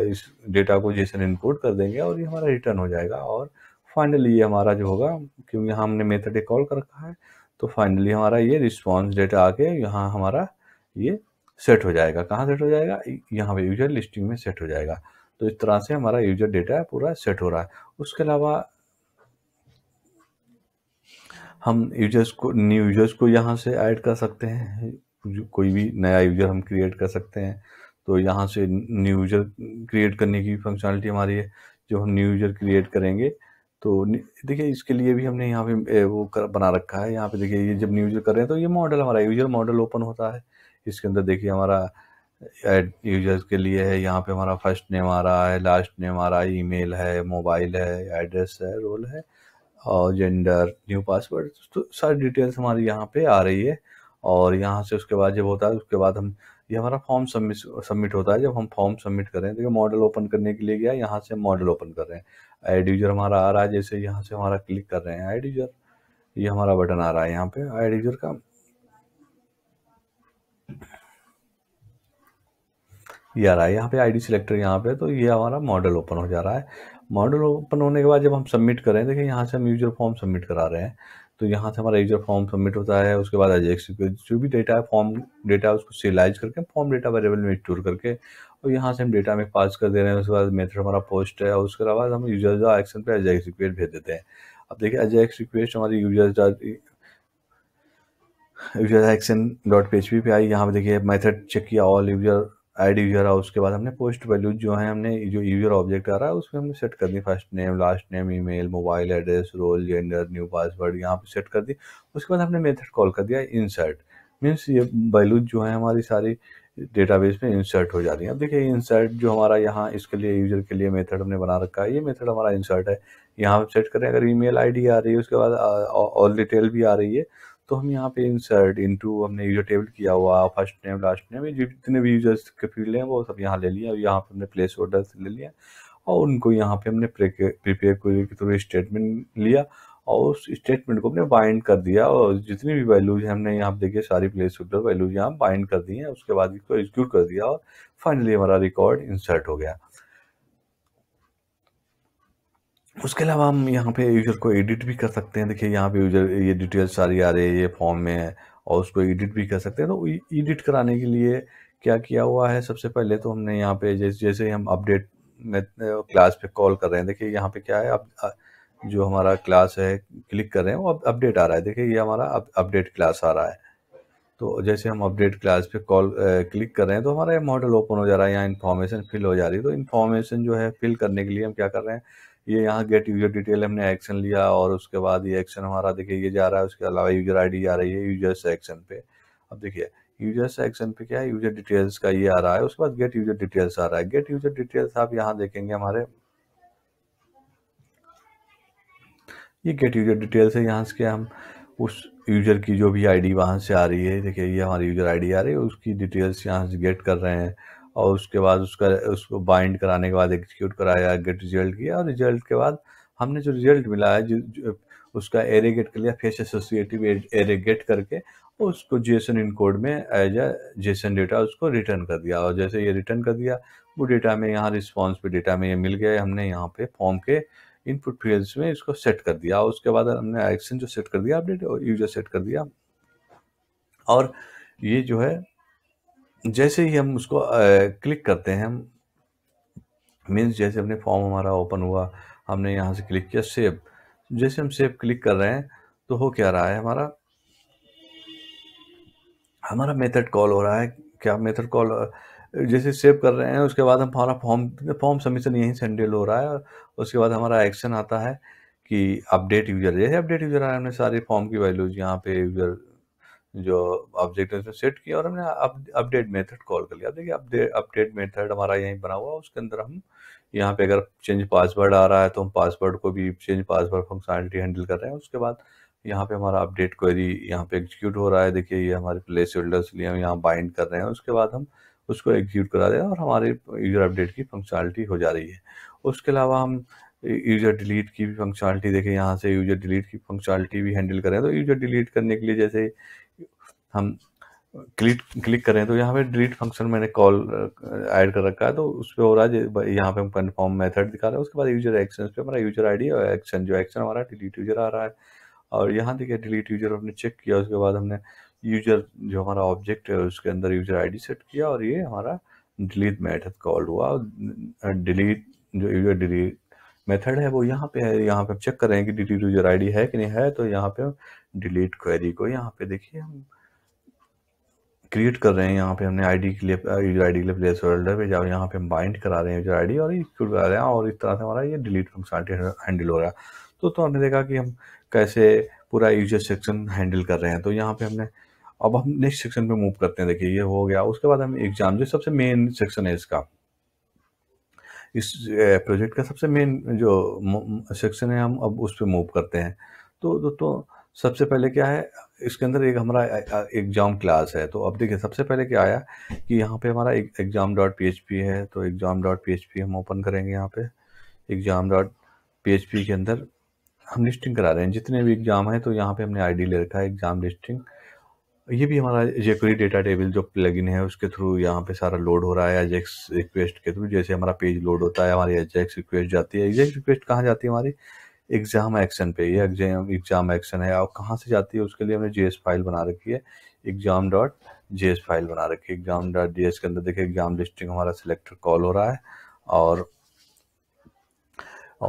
इस डेटा को जैसे इनपुट कर देंगे और ये हमारा रिटर्न हो जाएगा और फाइनली ये हमारा जो होगा क्योंकि यहाँ हमने मेथड एक कॉल कर रखा है तो फाइनली हमारा ये रिस्पॉन्स डेटा आके यहाँ हमारा ये सेट हो जाएगा कहाँ सेट हो जाएगा यहाँ पे यूजर लिस्टिंग में सेट हो जाएगा तो इस तरह से हमारा यूजर डेटा पूरा सेट हो रहा है उसके अलावा हम यूजर्स को न्यू यूजर्स को यहाँ से ऐड कर सकते हैं कोई भी नया यूजर हम क्रिएट कर सकते हैं तो यहाँ से न्यू यूजर क्रिएट करने की फंक्शनलिटी हमारी है जो हम न्यू यूजर क्रिएट करेंगे तो देखिए इसके लिए भी हमने यहाँ पे वो कर, बना रखा है यहाँ पे देखिए ये जब न्यू यूजर कर रहे हैं तो ये मॉडल हमारा यूजर मॉडल ओपन होता है इसके अंदर देखिए हमारा एड यूजर्स के लिए है यहाँ पे हमारा फर्स्ट नेम आ रहा है लास्ट नेम आ रहा है ईमेल है मोबाइल है एड्रेस है रोल है और जेंडर न्यू पासवर्ड तो सारी डिटेल्स हमारी यहाँ पे आ रही है और यहाँ से उसके बाद जब होता है उसके बाद हम ये हमारा फॉर्म सबमिट होता है जब हम फॉर्म सबमिट करें तो ये मॉडल ओपन करने के लिए गया यहाँ से मॉडल ओपन कर रहे हैं एड यूजर हमारा आ रहा है जैसे यहाँ से हमारा क्लिक कर रहे हैं एड यूजर ये हमारा बटन आ रहा है यहाँ पे एड यूजर का ये आ रहा है यहाँ पे आईडी सिलेक्टर यहाँ पे तो ये हमारा मॉडल ओपन हो जा रहा है मॉडल ओपन होने के बाद जब हम सबमिट कर रहे हैं देखिए यहाँ से हम यूजर फॉर्म सबमिट करा रहे हैं तो यहाँ से हमारा यूजर फॉर्म सबमिट होता है उसके बाद आई जो भी डेटा है फॉर्म डेटा है उसको सिलाइज करके फॉर्म डेटा वेरेबल में स्टोर करके और यहाँ से हम डेटा में पास कर दे रहे हैं उसके बाद मेथड हमारा पोस्ट है और उसके अलावा हम यूजर जो एक्शन पे एजेक्स रिक्वेस्ट भेज देते हैं अब देखिए एजेक्स रिक्वेस्ट हमारी user user action dot P पे आई यहाँ पर देखिए मैथड चेक किया ऑल यूजर आई यूजर आ उसके बाद हमने पोस्ट वैल्यू जो है हमने जो यूजर e ऑब्जेक्ट आ रहा है उसमें हमने सेट कर दी first name last name email mobile address role gender new password यहाँ पे सेट कर दी उसके बाद हमने मेथड कॉल कर दिया इंसर्ट मीन्स ये वैल्यू जो है हमारी सारी डेटाबेस में इंसर्ट हो जा रही है अब देखिए इंसर्ट जो हमारा यहाँ इसके लिए यूजर के लिए मेथड हमने बना रखा है ये मेथड हमारा इंसर्ट है यहाँ सेट करें अगर ईमेल आईडी आ रही है उसके बाद ऑल डिटेल भी आ रही है तो हम यहाँ पे इंसर्ट इनटू हमने यूजर टेबल किया हुआ फर्स्ट नेम लास्ट नेम जितने भी यूजर्स के फील्ड हैं वो सब यहाँ ले लिया और यहाँ पे हमने प्लेस ऑर्डर ले लिया और उनको यहाँ पे हमने प्रिपेयर क्वेरी के थ्रू स्टेटमेंट लिया और उस स्टेटमेंट को हमने बाइंड कर दिया और जितनी भी वैल्यूज हमने यहाँ पे देखिए सारी प्लेस ऑर्डर वैल्यूज यहाँ बाइंड कर दी हैं उसके बाद इसको एक्सक्यूट कर दिया और फाइनली हमारा रिकॉर्ड इंसर्ट हो गया उसके अलावा हम यहाँ पे यूज़र को एडिट भी कर सकते हैं देखिए यहाँ पे यूज़र ये डिटेल सारी आ रही है ये फॉर्म में है और उसको एडिट भी कर सकते हैं तो एडिट कराने के लिए क्या किया हुआ है सबसे पहले तो हमने यहाँ पे जैसे जैसे हम अपडेट क्लास पे कॉल कर रहे हैं देखिए यहाँ पे क्या है अब जो हमारा क्लास है क्लिक कर रहे हैं वो अपडेट आ रहा है देखिए ये हमारा अपडेट क्लास आ रहा है तो जैसे हम अपडेट क्लास पे कॉल क्लिक कर रहे हैं तो हमारा ये मॉडल ओपन हो जा रहा है यहाँ इन्फॉर्मेशन फिल हो जा रही है तो इन्फॉर्मेशन जो है फिल करने के लिए हम क्या कर रहे हैं ये यहाँ गेट यूजर डिटेल हमने एक्शन लिया और उसके बाद ये एक्शन हमारा देखिए ये जा रहा है उसके अलावा यूजर आईडी जा रही है यूजर सेक्शन पे अब देखिए यूजर सेक्शन पे क्या है यूजर डिटेल्स का ये आ रहा है उसके बाद गेट यूजर डिटेल्स आ रहा है गेट यूजर डिटेल्स आप यहाँ देखेंगे हमारे ये गेट यूजर डिटेल्स है यहाँ से हम उस यूजर की जो भी आईडी वहाँ से आ रही है देखिए ये हमारी यूजर आईडी आ रही है उसकी डिटेल्स यहाँ से गेट कर रहे हैं और उसके बाद उसका उसको बाइंड कराने के बाद एग्जीक्यूट कराया गेट रिजल्ट किया और रिजल्ट के बाद हमने जो रिजल्ट मिला है जो, जो उसका एरे गेट कर लिया फेस एसोसिएटिव एरे गेट करके और उसको जेसन इन कोड में एज अ जेसन डेटा उसको रिटर्न कर दिया और जैसे ये रिटर्न कर दिया वो डेटा में यहाँ रिस्पॉन्स पे डेटा में ये मिल गया हमने यहाँ पे फॉर्म के इनपुट फील्ड्स में इसको सेट कर दिया उसके बाद हमने एक्शन जो सेट कर दिया अपडेट और यूजर सेट कर दिया और ये जो है जैसे ही हम उसको क्लिक करते हैं हम मीन्स जैसे हमने फॉर्म हमारा ओपन हुआ हमने यहाँ से क्लिक किया सेव जैसे हम सेव क्लिक कर रहे हैं तो हो क्या रहा है हमारा हमारा मेथड कॉल हो रहा है क्या मेथड कॉल जैसे सेव कर रहे हैं उसके बाद हम हमारा फॉर्म फॉर्म सबमिशन यहीं से हैंडल हो रहा है उसके बाद हमारा एक्शन आता है कि अपडेट यूजर जैसे अपडेट यूजर आया हमने सारे फॉर्म की वैल्यूज यहाँ पे यूजर जो ऑब्जेक्ट है सेट किया और हमने अपडेट मेथड कॉल कर लिया देखिए अपडेट अपडेट मेथड हमारा यहीं बना हुआ उसके अंदर हम यहाँ पे अगर चेंज पासवर्ड आ रहा है तो हम पासवर्ड को भी चेंज पासवर्ड फंक्शनलिटी हैंडल कर रहे हैं उसके बाद यहाँ पे हमारा अपडेट क्वेरी यहाँ पे एग्जीक्यूट हो रहा है देखिए ये हमारे प्लेस होल्डर्स लिए हम यहाँ बाइंड कर रहे हैं उसके बाद हम उसको एग्जीक्यूट करा रहे हैं और हमारे यूज़र अपडेट की फंक्शनलिटी हो जा रही है उसके अलावा हम यूज़र डिलीट की भी फंक्शनलिटी देखें यहाँ से यूज़र डिलीट की फंक्शनलिटी भी हैंडल करें तो यूज़र डिलीट करने के लिए जैसे हम क्लिक क्लिक करें तो यहाँ पे डिलीट फंक्शन मैंने कॉल ऐड uh, कर रखा है तो उस पर हो रहा है यहाँ पे हम कन्फर्म मेथड दिखा रहे हैं उसके बाद यूजर एक्शन पे हमारा यूजर आईडी और एक्शन जो एक्शन हमारा डिलीट यूजर आ रहा है और यहाँ देखिए डिलीट यूजर हमने चेक किया उसके बाद हमने यूजर जो हमारा ऑब्जेक्ट है उसके अंदर यूजर आई सेट किया और ये हमारा डिलीट मैथड कॉल हुआ डिलीट uh, जो यूजर डिलीट मेथड है वो यहाँ पे है यहाँ पे हम चेक कर रहे हैं कि डिलीट यूजर आईडी है कि नहीं है तो यहाँ पे डिलीट क्वेरी को यहाँ पे देखिए हम क्रिएट कर रहे हैं यहाँ पे हमने आईडी के लिए यूजर आईडी के लिए प्लेस होल्डर पे जाओ यहाँ पे हम बाइंड करा रहे हैं यूजर आईडी और इंक्लूड करा रहे हैं और इस तरह से हमारा ये डिलीट फंक्शनलिटी हैंडल हो रहा है तो तो हमने देखा कि हम कैसे पूरा यूजर सेक्शन हैंडल कर रहे हैं तो यहाँ पे हमने अब हम नेक्स्ट सेक्शन पे मूव करते हैं देखिए ये हो गया उसके बाद हम एग्जाम जो सबसे मेन सेक्शन है इसका इस प्रोजेक्ट का सबसे मेन जो सेक्शन है हम अब उस पर मूव करते हैं तो, तो, तो सबसे पहले क्या है इसके अंदर एक हमारा एग्ज़ाम क्लास है तो अब देखिए सबसे पहले क्या आया कि यहाँ पे हमारा एक exam dot P H P है तो exam dot P H P हम ओपन करेंगे यहाँ पे exam dot P H P के अंदर हम लिस्टिंग करा रहे हैं जितने भी एग्ज़ाम हैं तो यहाँ पे हमने आईडी ले रखा है एग्ज़ाम लिस्टिंग ये भी हमारा जेक्री डेटा टेबल जो इन है उसके थ्रू यहाँ पे सारा लोड हो रहा है एजेक्स रिक्वेस्ट के थ्रू जैसे हमारा पेज लोड होता है हमारी एजेक्स रिक्वेस्ट जाती है एजेक्स रिक्वेस्ट कहाँ जाती है हमारी एग्ज़ाम एक्शन पे ये एग्जाम एग्ज़ाम एक्शन है आप कहाँ से जाती है उसके लिए हमने जी फाइल बना रखी है एग्ज़ाम डॉट जी फाइल बना रखी है एग्ज़ाम डॉट जे के अंदर देखिए एग्ज़ाम डिस्ट्रिक्ट हमारा सिलेक्टर कॉल हो रहा है और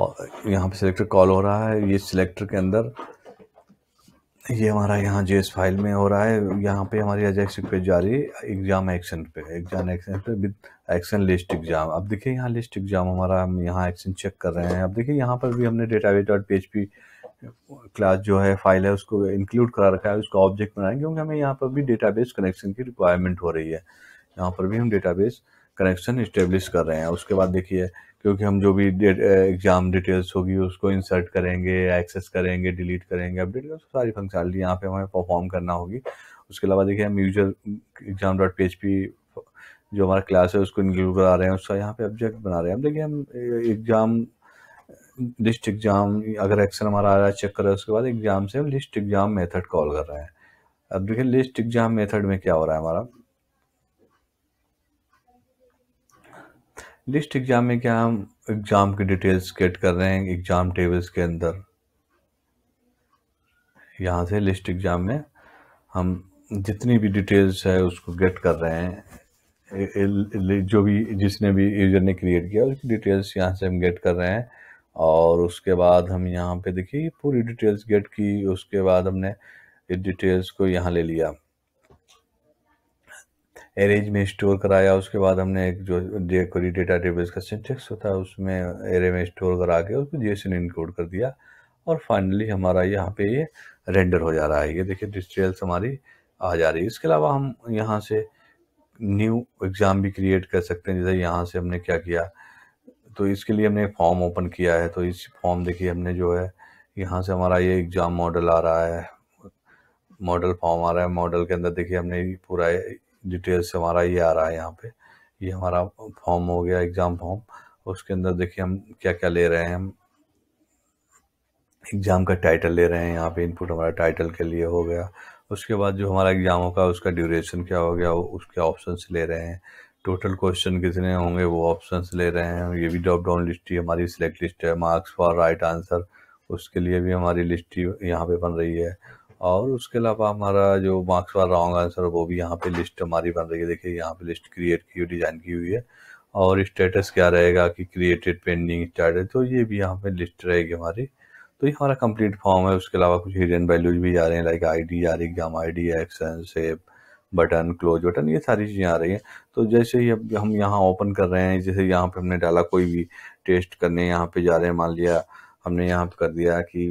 और यहाँ पे सिलेक्टर कॉल हो रहा है ये सिलेक्टर के अंदर ये हमारा यहाँ जे फाइल में हो रहा है यहाँ पे हमारी एजेक्शन पे जा रही है एग्ज़ाम एक्शन पे एग्जाम एक्शन पे विद एक्शन लिस्ट एग्ज़ाम अब देखिए यहाँ लिस्ट एग्ज़ाम हमारा हम यहाँ एक्शन चेक कर रहे हैं अब देखिए यहाँ पर भी हमने डेटाबेस डॉट पी क्लास जो है फाइल है उसको इंक्लूड करा रखा है उसका ऑब्जेक्ट बनाएंगे क्योंकि हमें यहाँ पर भी डेटा कनेक्शन की रिक्वायरमेंट हो रही है यहाँ पर भी हम डेटा कनेक्शन इस्टेब्लिश कर रहे हैं उसके बाद देखिए क्योंकि हम जो भी एग्ज़ाम डिटेल्स होगी उसको इंसर्ट करेंगे एक्सेस करेंगे डिलीट करेंगे अपडेट करेंगे सारी फंक्शनलिटी यहाँ पे हमें परफॉर्म करना होगी उसके अलावा देखिए हम user exam dot P H P जो हमारा क्लास है उसको इंक्लूड करा रहे हैं उसका यहाँ पे ऑब्जेक्ट बना रहे हैं अब देखिए हम एग्ज़ाम लिस्ट एग्ज़ाम अगर एक्शन हमारा आ रहा है चेक कर रहे हैं उसके बाद एग्ज़ाम से हम लिस्ट एग्ज़ाम मेथड कॉल कर रहे हैं अब देखिए लिस्ट एग्ज़ाम मेथड में क्या हो रहा है हमारा लिस्ट एग्ज़ाम में क्या हम एग्ज़ाम की डिटेल्स गेट कर रहे हैं एग्ज़ाम टेबल्स के अंदर यहाँ से लिस्ट एग्ज़ाम में हम जितनी भी डिटेल्स है उसको गेट कर रहे हैं जो भी जिसने भी यूज़र ने क्रिएट किया उसकी डिटेल्स यहाँ से हम गेट कर रहे हैं और उसके बाद हम यहाँ पे देखिए पूरी डिटेल्स गेट की उसके बाद हमने डिटेल्स को यहाँ ले लिया एरेज में स्टोर कराया उसके बाद हमने एक जो क्वेरी डेटा टेबल्स का सिंटेक्स होता है उसमें एरे में स्टोर करा के उसको जेसन इनकोड कर दिया और फाइनली हमारा यहाँ पे ये रेंडर हो जा रहा है ये देखिए डिस्ट्रेल्स हमारी आ जा रही है इसके अलावा हम यहाँ से न्यू एग्ज़ाम भी क्रिएट कर सकते हैं जैसे यहाँ से हमने क्या किया तो इसके लिए हमने फॉर्म ओपन किया है तो इस फॉर्म देखिए हमने जो है यहाँ से हमारा ये एग्ज़ाम मॉडल आ रहा है मॉडल फॉर्म आ रहा है मॉडल के अंदर देखिए हमने पूरा डिटेल्स हमारा ये आ रहा है यहाँ पे ये हमारा फॉर्म हो गया एग्ज़ाम फॉर्म उसके अंदर देखिए हम क्या क्या ले रहे हैं हम एग्ज़ाम का टाइटल ले रहे हैं यहाँ पे इनपुट हमारा टाइटल के लिए हो गया उसके बाद जो हमारा एग्ज़ाम होगा उसका ड्यूरेशन क्या हो गया उसके ऑप्शन ले रहे हैं टोटल क्वेश्चन कितने होंगे वो ऑप्शंस ले रहे हैं ये भी ड्रॉप डाउन लिस्ट ही हमारी सिलेक्ट लिस्ट है मार्क्स फॉर राइट आंसर उसके लिए भी हमारी लिस्ट यहाँ पे बन रही है और उसके अलावा हमारा जो मार्क्स वाला रॉन्ग आंसर वो भी यहाँ पे लिस्ट हमारी बन रही है देखिए यहाँ पे लिस्ट क्रिएट की हुई डिज़ाइन की हुई है और स्टेटस क्या रहेगा कि क्रिएटेड पेंडिंग स्टार्टेड तो ये भी यहाँ पे लिस्ट रहेगी हमारी तो ये हमारा कंप्लीट फॉर्म है उसके अलावा कुछ हिडन वैल्यूज भी आ रहे हैं लाइक आई आ रही exam ID action save button close button ये सारी चीज़ें आ रही हैं तो जैसे ही अब हम यहाँ ओपन कर रहे हैं जैसे यहाँ पे हमने डाला कोई भी टेस्ट करने यहाँ पे जा रहे हैं मान लिया हमने यहाँ पे कर दिया कि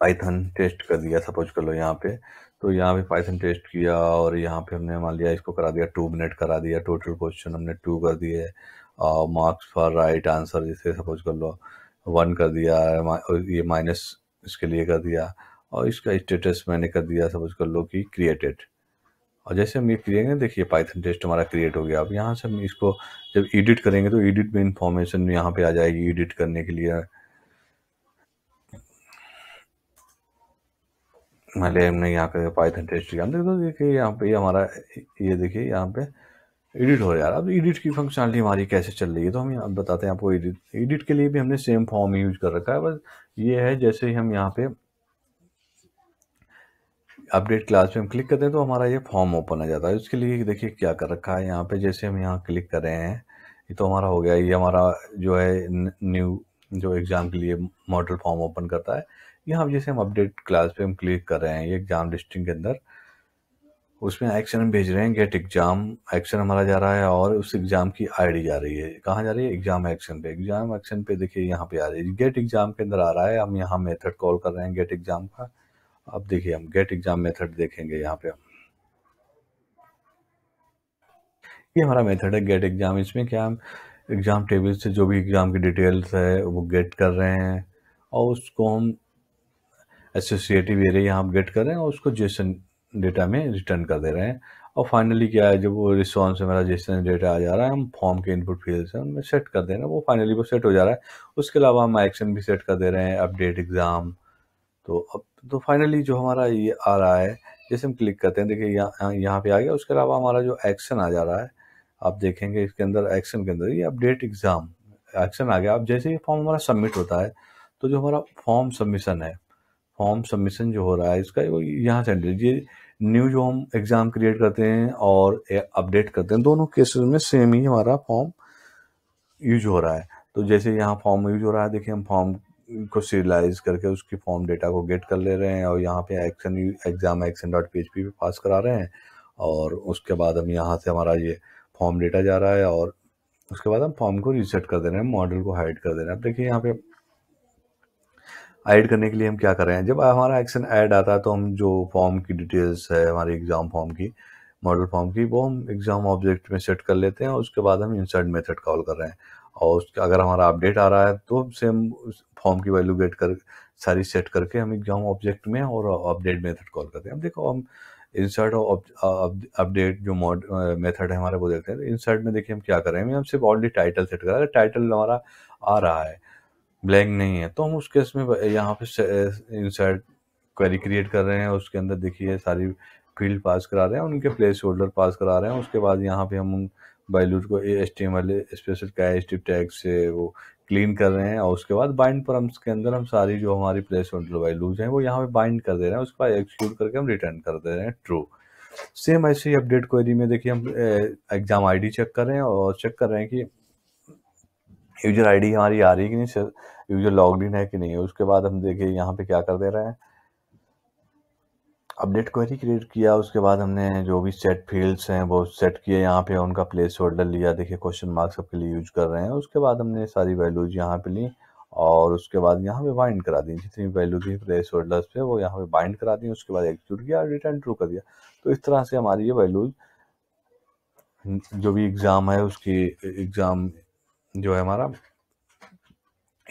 पाइथन टेस्ट कर दिया सपोज कर लो यहाँ पे तो यहाँ पे पाइथन टेस्ट किया और यहाँ पे हमने मान लिया इसको करा दिया टू मिनट करा दिया टोटल क्वेश्चन हमने टू कर दिए और मार्क्स फॉर राइट आंसर जैसे सपोज कर लो वन कर दिया ये माइनस इसके लिए कर दिया और इसका स्टेटस मैंने कर दिया सपोज कर लो कि क्रिएटेड और जैसे हम ये करेंगे देखिए पाइथन टेस्ट हमारा क्रिएट हो गया अब यहाँ से हम इसको जब एडिट करेंगे तो एडिट में इन्फॉर्मेशन यहाँ पे आ जाएगी एडिट करने के लिए पहले हमने यहाँ पे पाइथन टेस्ट किया हम देख दो देखिए यहाँ पे हमारा ये देखिए यहाँ पे एडिट हो रहा है अब एडिट की फंक्शनलिटी हमारी कैसे चल रही है तो हम यहाँ बताते हैं आपको एडिट एडिट के लिए भी हमने सेम फॉर्म यूज कर रखा है बस ये है जैसे ही हम यहाँ पे अपडेट क्लास पे हम क्लिक करते हैं तो हमारा ये फॉर्म ओपन आ जाता है उसके लिए देखिए क्या कर रखा है यहाँ पे जैसे हम यहाँ क्लिक कर रहे हैं ये तो हमारा हो गया ये हमारा जो है न्यू जो एग्ज़ाम के लिए मॉडल फॉर्म ओपन करता है यहाँ जैसे हम अपडेट क्लास पे हम क्लिक कर रहे हैं ये एग्ज़ाम लिस्टिंग के अंदर उसमें एक्शन हम भेज रहे हैं गेट एग्ज़ाम एक्शन हमारा जा रहा है और उस एग्ज़ाम की आईडी जा रही है कहाँ जा रही है एग्ज़ाम एक्शन पे एग्ज़ाम एक्शन पे देखिए यहाँ पे आ रही है गेट एग्ज़ाम के अंदर आ रहा है हम यहाँ मेथड कॉल कर रहे हैं गेट एग्ज़ाम का अब देखिए हम गेट एग्ज़ाम मेथड देखेंगे यहाँ पे हम ये हमारा मेथड है गेट एग्ज़ाम इसमें क्या हम एग्ज़ाम टेबल से जो भी एग्ज़ाम की डिटेल्स है वो गेट कर रहे हैं और उसको हम एसोसिएटिव एरिया हम गेट कर रहे हैं और उसको जेसन डेटा में रिटर्न कर दे रहे हैं और फाइनली क्या है जब वो रिस्पॉन्स है मेरा जेसन डेटा आ जा रहा है हम फॉर्म के इनपुट फील्ड से उनमें सेट कर दे रहे हैं वो फाइनली वो सेट हो जा रहा है उसके अलावा हम एक्शन भी सेट कर दे रहे हैं अपडेट एग्ज़ाम तो अब तो फाइनली जो हमारा ये आ रहा है जैसे हम क्लिक करते हैं देखिए यहाँ यहाँ पे आ गया उसके अलावा हमारा जो एक्शन आ जा रहा है आप देखेंगे इसके अंदर एक्शन के अंदर ये अपडेट एग्ज़ाम एक्शन आ गया अब जैसे ही फॉर्म हमारा सबमिट होता है तो जो हमारा फॉर्म सबमिशन है फॉर्म सबमिशन जो हो रहा है इसका वो यहाँ से ये न्यू जो हम एग्ज़ाम क्रिएट करते हैं और अपडेट करते हैं दोनों केसेस में सेम ही हमारा फॉर्म यूज हो रहा है तो जैसे यहाँ फॉर्म यूज हो रहा है देखिए हम फॉर्म को सीरियलाइज करके उसकी फॉर्म डेटा को गेट कर ले रहे हैं और यहाँ पे action exam action dot P H P पे पास करा रहे हैं और उसके बाद हम यहाँ से हमारा ये फॉर्म डेटा जा रहा है और उसके बाद हम फॉर्म को रीसेट कर दे रहे हैं मॉडल को हाइड कर दे रहे हैं अब देखिए यहाँ पे ऐड करने के लिए हम क्या कर रहे हैं जब हमारा एक्शन ऐड आता है तो हम जो फॉर्म की डिटेल्स है हमारे एग्ज़ाम फॉर्म की मॉडल फॉर्म की वो हम एग्ज़ाम ऑब्जेक्ट में सेट कर लेते हैं और उसके बाद हम इंसर्ट मेथड कॉल कर रहे हैं और उसके अगर हमारा अपडेट आ रहा है तो सेम फॉर्म की वैल्यू गेट कर सारी सेट करके हम एग्ज़ाम ऑब्जेक्ट में और अपडेट मेथड कॉल करते हैं अब देखो हम इंसर्ट और अपडेट जो मॉड मेथड है हमारे वो देखते हैं तो इंसर्ट में देखिए हम क्या कर रहे हैं हम सिर्फ ऑलरेडी टाइटल सेट कर रहे हैं टाइटल हमारा आ रहा है ब्लैंक नहीं है तो हम उस केस में यहाँ पे इंसर्ट क्वेरी क्रिएट कर रहे हैं उसके अंदर देखिए सारी फील्ड पास करा रहे हैं उनके प्लेस होल्डर पास करा रहे हैं उसके बाद यहाँ पे हम उन बाइलूट को H T M L special कैस्टिव टैग से वो क्लीन कर रहे हैं और उसके बाद बाइंड परम्स के अंदर हम सारी जो हमारी प्लेस होल्डर बाइलूज हैं वो यहाँ पे बाइंड कर दे रहे हैं उसके बाद एक्सक्यूट करके हम रिटर्न कर दे रहे हैं ट्रू सेम ऐसे ही अपडेट क्वेरी में देखिए हम एग्ज़ाम आईडी चेक कर रहे हैं और चेक कर रहे हैं कि यूजर आईडी हमारी आ रही है कि नहीं सर यूजर लॉग इन है कि नहीं उसके बाद हम देखें यहाँ पे क्या कर दे रहे हैं अपडेट क्वेरी क्रिएट किया उसके बाद हमने जो भी सेट फील्ड्स हैं वो सेट किए यहाँ पे उनका प्लेस होल्डर लिया देखिए क्वेश्चन मार्क्स सबके लिए यूज कर रहे हैं उसके बाद हमने सारी वैल्यूज यहाँ पे ली और उसके बाद यहाँ पे बाइंड करा दी जितनी वैल्यू थी प्लेस होल्डर्स पे वो यहाँ पे बाइंड करा दी उसके बाद एग्जीक्यूट किया रिटर्न ट्रू कर दिया तो इस तरह से हमारी ये वैल्यूज जो भी एग्ज़ाम है उसकी एग्ज़ाम जो है हमारा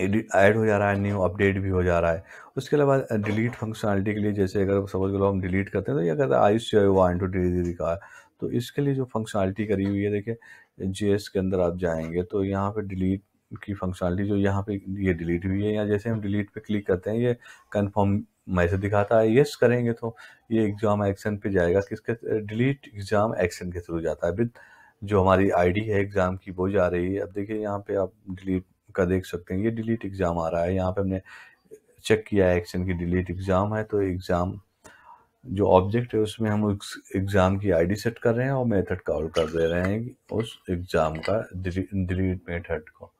एडिट ऐड हो जा रहा है न्यू अपडेट भी हो जा रहा है उसके अलावा डिलीट फंक्शनलिटी के लिए जैसे अगर समझ लो हम डिलीट करते हैं तो ये कहता है I C I one two delete दिखा तो इसके लिए जो फंक्शनलिटी करी हुई है देखिए जे के अंदर आप जाएंगे तो यहाँ पर डिलीट की फंक्शनलिटी जो यहाँ पे ये डिलीट हुई है या जैसे हम डिलीट पे क्लिक करते हैं ये कंफर्म मैसेज दिखाता है यस करेंगे तो ये एग्ज़ाम एक्शन पे जाएगा किसके डिलीट एग्ज़ाम एक्शन के थ्रू जाता है विद जो हमारी आईडी है एग्ज़ाम की वो जा रही है अब देखिए यहाँ पे आप डिलीट का देख सकते हैं ये डिलीट एग्ज़ाम आ रहा है यहाँ पे हमने चेक किया है एक्शन की डिलीट एग्ज़ाम है तो एग्ज़ाम जो ऑब्जेक्ट है उसमें हम उस एग्ज़ाम की आईडी सेट कर रहे हैं और मेथड कॉल कर दे रहे हैं उस एग्ज़ाम का डिलीट मेथड को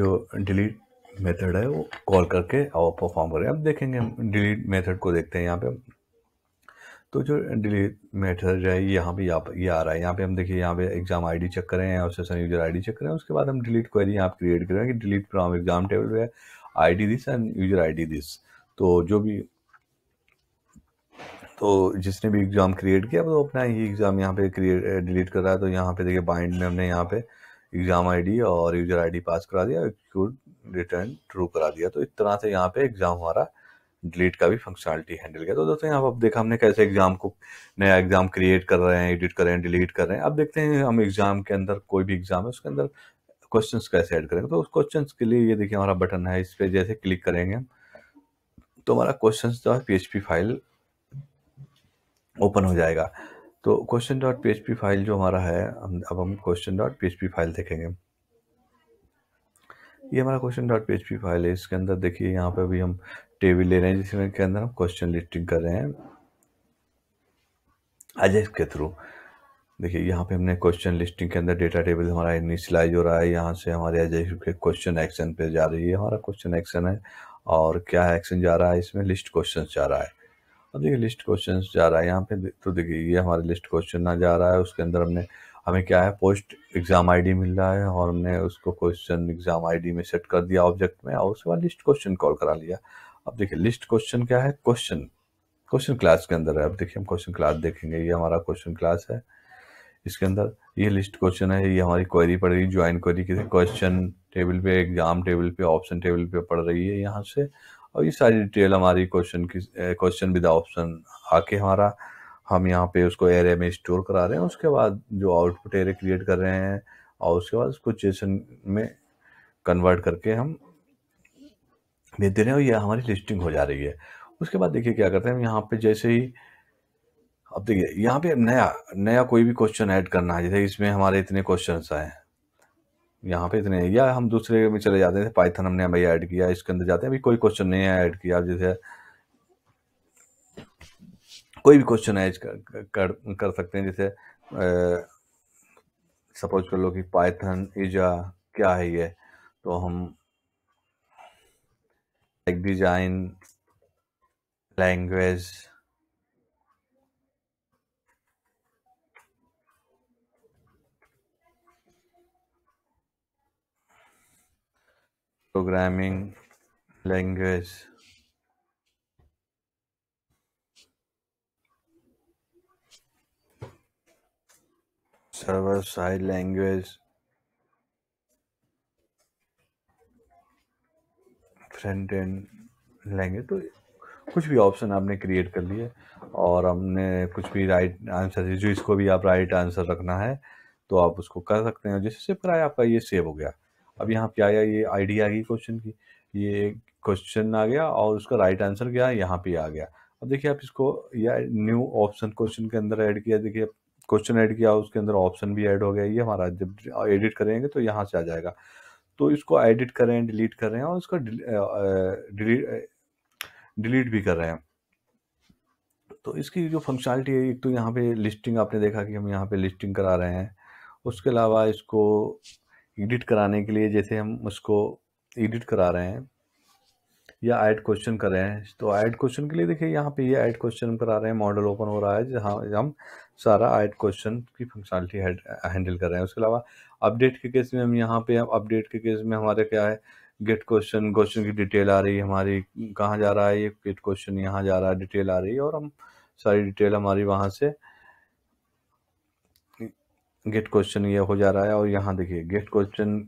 जो डिलीट मेथड है वो कॉल करके और परफॉर्म करें अब देखेंगे हम डिलीट मेथड को देखते हैं यहाँ पे तो जो डिलीट मेथड है यहाँ पे ये आ रहा है यहाँ पे हम देखिए यहाँ पे एग्जाम आईडी चेक करें और सेशन यूजर आईडी चेक करें उसके बाद हम डिलीट क्वेरी यहाँ पे क्रिएट कि डिलीट फ्रॉम एग्जाम टेबल पे D this and user I D this तो जो भी तो जिसने भी एग्ज़ाम क्रिएट किया तो अपना ही एग्ज़ाम यहाँ पे क्रिएट डिलीट कर रहा है तो यहाँ पे देखिए बाइंड में हमने यहाँ पे एग्ज़ाम आईडी और यूज़र आईडी पास करा दिया रिटर्न ट्रू करा दिया तो इस तरह से यहाँ पे एग्ज़ाम हमारा डिलीट का भी फंक्शनलिटी हैंडल किया तो दोस्तों यहाँ आप देखा हमने कैसे एग्जाम को नया एग्जाम क्रिएट कर रहे हैं एडिट कर रहे हैं डिलीट कर रहे हैं अब देखते हैं हम एग्जाम के अंदर कोई भी एग्जाम है उसके अंदर क्वेश्चंस कैसे ऐड करेंगे तो उस क्वेश्चन के लिए ये देखिए हमारा बटन है इस पर जैसे क्लिक करेंगे हम तो हमारा क्वेश्चन जो है पी फाइल ओपन हो जाएगा तो क्वेश्चन डॉट पी फाइल जो हमारा है हम अब हम क्वेश्चन डॉट पी फाइल देखेंगे ये हमारा क्वेश्चन डॉट पी फाइल है इसके अंदर देखिए यहाँ पे अभी हम टेबल ले रहे हैं जिसमें के अंदर हम क्वेश्चन लिस्टिंग कर रहे हैं आज के थ्रू देखिए यहाँ पे हमने क्वेश्चन लिस्टिंग के अंदर डेटा टेबल हमारा इनिशियलाइज हो रहा है यहाँ से हमारे अजय के क्वेश्चन एक्शन पे जा रही है हमारा क्वेश्चन एक्शन है और क्या एक्शन जा रहा है इसमें लिस्ट क्वेश्चन जा रहा है अब देखिए लिस्ट क्वेश्चन जा रहा है यहाँ पे तो देखिए ये हमारे लिस्ट क्वेश्चन ना जा रहा है उसके अंदर हमने हमें क्या है पोस्ट एग्ज़ाम आईडी मिल रहा है और हमने उसको क्वेश्चन एग्ज़ाम आईडी में सेट कर दिया ऑब्जेक्ट में और उसके बाद लिस्ट क्वेश्चन कॉल करा लिया अब देखिए लिस्ट क्वेश्चन क्या है क्वेश्चन क्वेश्चन क्लास के अंदर है अब देखिए हम क्वेश्चन क्लास देखेंगे ये हमारा क्वेश्चन क्लास है इसके अंदर ये लिस्ट क्वेश्चन है ये हमारी क्वेरी पड़ रही है ज्वाइन क्वेरी किसी क्वेश्चन टेबल पे एग्जाम टेबल पे ऑप्शन टेबल पे पड़ रही है यहाँ से और ये सारी डिटेल हमारी क्वेश्चन की क्वेश्चन विद ऑप्शन आके हमारा हम यहाँ पे उसको एरे में स्टोर करा रहे हैं उसके बाद जो आउटपुट एरे क्रिएट कर रहे हैं और उसके बाद उसको चेसन में कन्वर्ट करके हम दे दे रहे हैं और ये हमारी लिस्टिंग हो जा रही है उसके बाद देखिए क्या करते हैं हम यहाँ पे जैसे ही अब देखिए यहाँ पे नया नया कोई भी क्वेश्चन ऐड करना है जैसे इसमें हमारे इतने क्वेश्चन आए यहाँ पे इतने या हम दूसरे में चले जाते हैं पाइथन हमने भाई ऐड किया इसके अंदर जाते हैं अभी कोई क्वेश्चन नहीं ऐड किया जैसे कोई भी क्वेश्चन ऐड कर, कर कर सकते हैं जैसे सपोज कर लो कि पाइथन इजा क्या है ये तो हम like design, language, programming language. server side language front end लेंगे तो कुछ भी ऑप्शन आपने क्रिएट कर लिए और हमने कुछ भी राइट आंसर जो इसको भी आप राइट आंसर रखना है तो आप उसको कर सकते हैं जैसे फिर आया आपका ये सेव हो गया अब यहाँ पे आया ये आइडिया आ गई क्वेश्चन की ये क्वेश्चन आ गया और उसका राइट आंसर क्या यहाँ पे आ गया अब देखिए आप इसको या न्यू ऑप्शन क्वेश्चन के अंदर ऐड किया देखिए क्वेश्चन ऐड किया उसके अंदर ऑप्शन भी ऐड हो गया ये हमारा जब एडिट करेंगे तो यहाँ से आ जाएगा तो इसको एडिट कर रहे हैं डिलीट कर रहे हैं और इसका डिलीट डिलीट भी कर रहे हैं तो इसकी जो फंक्शनलिटी है एक तो यहाँ पे लिस्टिंग आपने देखा कि हम यहाँ पे लिस्टिंग करा रहे हैं उसके अलावा इसको एडिट कराने के लिए जैसे हम उसको एडिट करा रहे हैं या ऐड क्वेश्चन कर रहे हैं तो ऐड क्वेश्चन के लिए देखिए यहाँ पे ये ऐड क्वेश्चन करा रहे हैं मॉडल ओपन हो रहा है जहाँ हम सारा ऐड क्वेश्चन की फंक्शनलिटी हैंडल कर रहे हैं उसके अलावा अपडेट के केस में हम यहाँ पे अपडेट के केस में हमारे क्या है गेट क्वेश्चन क्वेश्चन की डिटेल आ रही है हमारी कहाँ जा रहा है ये गेट क्वेश्चन यहाँ जा रहा है डिटेल आ रही है और हम सारी डिटेल हमारी वहाँ से गेट क्वेश्चन ये हो जा रहा है और यहाँ देखिए गेट क्वेश्चन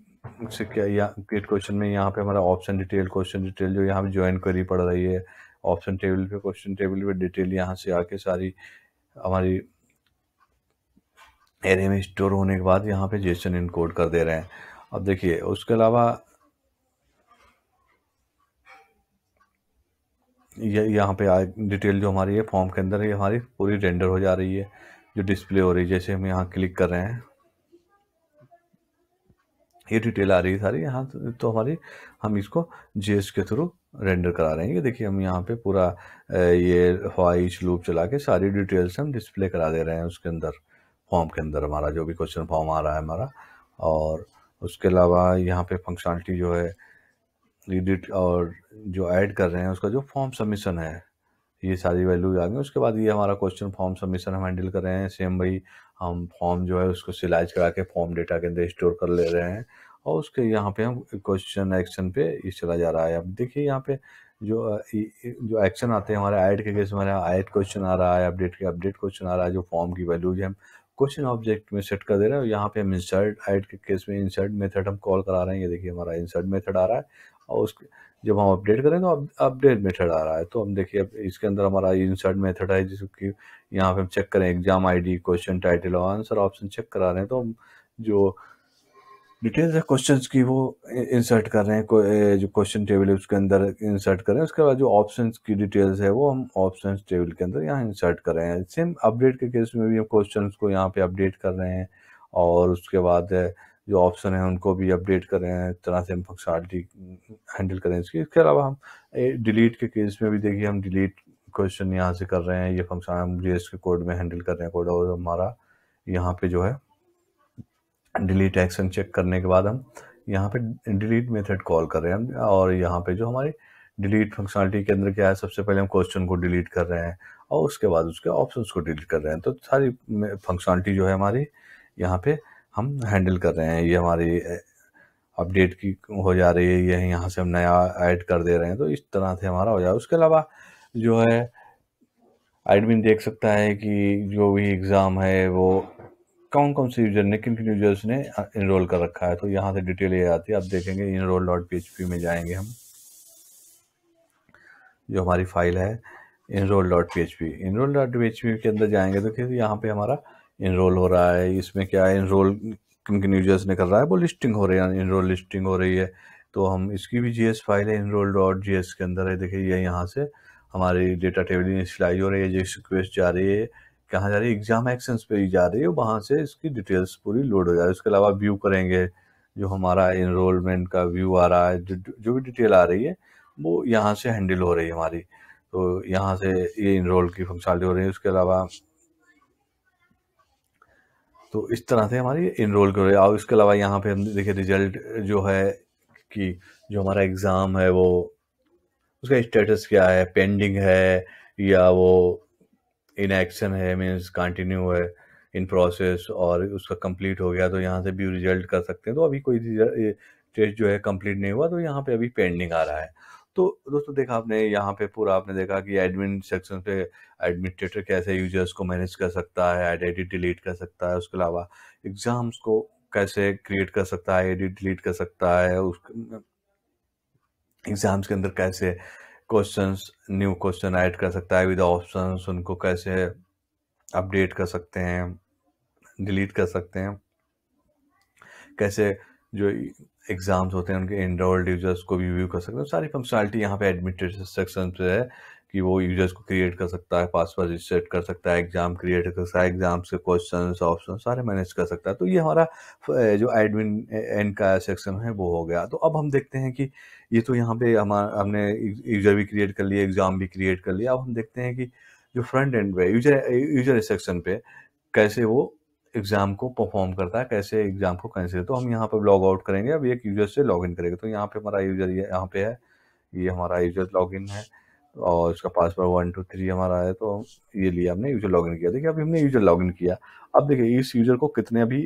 से क्या यहाँ गेट क्वेश्चन में यहाँ पे हमारा ऑप्शन डिटेल क्वेश्चन डिटेल जो यहाँ पे ज्वाइन करी पड़ रही है ऑप्शन टेबल पे क्वेश्चन टेबल पे डिटेल यहाँ से आके सारी हमारी एरे में स्टोर होने के बाद यहाँ पे जेसन इनकोड कर दे रहे हैं अब देखिए उसके अलावा यह यहाँ पे आज डिटेल जो हमारी है फॉर्म के अंदर ये हमारी पूरी रेंडर हो जा रही है जो डिस्प्ले हो रही है जैसे हम यहाँ क्लिक कर रहे हैं ये डिटेल आ रही है सारी यहाँ तो, हमारी हम इसको जेस के थ्रू रेंडर करा रहे हैं ये देखिए हम यहाँ पे पूरा ये हवाई लूप चला के सारी डिटेल्स हम डिस्प्ले करा दे रहे हैं उसके अंदर फॉर्म के अंदर हमारा जो भी क्वेश्चन फॉर्म आ रहा है हमारा और उसके अलावा यहाँ पे फंक्शनलिटी जो है एडिट और जो ऐड कर रहे हैं उसका जो फॉर्म सबमिशन है ये सारी वैल्यूज आ गई उसके बाद ये हमारा क्वेश्चन फॉर्म सबमिशन हम हैंडल कर रहे हैं सेम भाई हम फॉर्म जो है उसको सिलाइज करा के फॉर्म डेटा के अंदर स्टोर कर ले रहे हैं और उसके यहाँ पे हम क्वेश्चन एक्शन पे ये चला जा रहा है अब देखिए यहाँ पे जो जो एक्शन आते हैं हमारे ऐड के केस हमारे ऐड क्वेश्चन आ रहा है अपडेट के अपडेट क्वेश्चन आ रहा है जो फॉर्म की वैल्यूज हम क्वेश्चन ऑब्जेक्ट में सेट कर दे रहे हैं और यहाँ पे हम इंसर्ट ऐड के केस में इंसर्ट मेथड हम कॉल करा रहे हैं ये देखिए हमारा इंसर्ट मेथड आ रहा है और उसके जब हम अपडेट करें तो अपडेट मेथड आ रहा है तो हम देखिए अब इसके अंदर हमारा इंसर्ट मेथड है जिसकी यहाँ पे हम चेक करें एग्जाम आईडी क्वेश्चन टाइटल और आंसर ऑप्शन चेक करा रहे हैं तो हम जो डिटेल्स है क्वेश्चंस की वो इंसर्ट कर रहे हैं जो क्वेश्चन टेबल है उसके अंदर इंसर्ट कर रहे हैं उसके बाद जो ऑप्शंस की डिटेल्स है वो हम ऑप्शंस टेबल के अंदर यहाँ इंसर्ट कर रहे हैं सेम अपडेट के केस में भी हम क्वेश्चंस को यहाँ पे अपडेट कर रहे हैं और उसके बाद जो ऑप्शन है उनको भी अपडेट कर रहे हैं तरह से हम फंक्शनलिटी हैंडल करें इसकी इसके अलावा हम डिलीट के केस में भी देखिए हम डिलीट क्वेश्चन यहाँ से कर रहे हैं ये फंक्शन हम जी के कोड में हैंडल कर रहे हैं कोड और हमारा यहाँ पे जो है डिलीट एक्शन चेक करने के बाद हम यहाँ पे डिलीट मेथड कॉल कर रहे हैं और यहाँ पे जो हमारी डिलीट फंक्शनलिटी के अंदर क्या है सबसे पहले हम क्वेश्चन को डिलीट कर रहे हैं और उसके बाद उसके ऑप्शन को डिलीट कर रहे हैं तो सारी फंक्शनलिटी जो है हमारी यहाँ पे हम हैंडल कर रहे हैं ये हमारी अपडेट की हो जा रही है यह यहाँ से हम नया ऐड कर दे रहे हैं तो इस तरह से हमारा हो जाए उसके अलावा जो है एडमिन देख सकता है कि जो भी एग्ज़ाम है वो कौन कौन से यूजर ने किन किन यूजर्स ने इनरोल कर रखा है तो यहाँ से डिटेल ये आती है आप देखेंगे इनरोल डॉट पी में जाएंगे हम जो हमारी फाइल है enroll dot P H P enroll dot P H P के अंदर जाएंगे तो क्योंकि यहाँ पे हमारा इनरोल हो रहा है इसमें क्या है इनरोल किन किन यूजर्स ने कर रहा है वो लिस्टिंग हो रही है इनरोल लिस्टिंग हो रही है तो हम इसकी भी जी एस फाइल है इनरोल डॉट जी एस के अंदर है देखिए ये यहाँ से हमारी डेटा टेबल इंस्टलाइज हो रही है जिस रिक्वेस्ट जा रही है कहाँ जा रही है एग्जाम एक्सेंस पे ही जा रही है वहाँ से इसकी डिटेल्स पूरी लोड हो जा रही है उसके अलावा व्यू करेंगे जो हमारा इनरोलमेंट का व्यू आ रहा है जो जो भी डिटेल आ रही है वो यहाँ से हैंडल हो रही है हमारी तो यहाँ से ये इनरोल की फंक्शनलिटी हो रही है उसके अलावा तो इस तरह से हमारी इनरोल कर रही है और इसके अलावा यहाँ पे हम देखिए रिजल्ट जो है कि जो हमारा एग्ज़ाम है वो उसका स्टेटस क्या है पेंडिंग है या वो इन एक्शन है मीन्स कंटिन्यू है इन प्रोसेस और उसका कंप्लीट हो गया तो यहाँ से भी रिजल्ट कर सकते हैं तो अभी कोई टेस्ट जो है कंप्लीट नहीं हुआ तो यहाँ पे अभी पेंडिंग आ रहा है तो दोस्तों देखा आपने यहाँ पे पूरा आपने देखा कि एडमिन सेक्शन पे एडमिनिस्ट्रेटर कैसे यूजर्स को मैनेज कर सकता है एडिट डिलीट कर सकता है उसके अलावा एग्ज़ाम्स को कैसे क्रिएट कर सकता है एडिट डिलीट कर सकता है उस एग्ज़ाम्स के अंदर कैसे क्वेश्चंस न्यू क्वेश्चन ऐड कर सकता है विद ऑप्शंस उनको कैसे अपडेट कर सकते हैं डिलीट कर सकते हैं कैसे जो एग्ज़ाम्स होते हैं उनके एनरोल्ड यूजर्स को भी व्यू कर सकते हैं सारी फंक्शनलिटी यहाँ पे एडमिटेड सेक्शन पे है कि वो यूजर्स को क्रिएट कर सकता है पासवर्ड सेट कर सकता है एग्जाम क्रिएट कर सकता है एग्जाम से क्वेश्चन ऑप्शन सारे मैनेज कर सकता है तो ये हमारा जो एडमिन एंड का सेक्शन है वो हो गया तो अब हम देखते हैं कि ये तो यहाँ पे हमारा हमने यूजर भी क्रिएट कर लिया एग्जाम भी क्रिएट कर लिया अब हम देखते हैं कि जो फ्रंट एंड पे यूजर यूजर सेक्शन पे कैसे वो एग्ज़ाम को परफॉर्म करता है कैसे एग्ज़ाम को कैंसिल तो हम यहाँ पर लॉग आउट करेंगे अब एक यूजर से लॉग इन करेंगे तो यहाँ पे हमारा यूजर यहाँ पे है ये हमारा यूजर लॉग इन है और उसका पासवर्ड वन टू थ्री हमारा आया तो ये लिया हमने यूजर लॉगिन किया देखिए अभी हमने यूजर लॉगिन किया अब देखिए इस यूजर को कितने अभी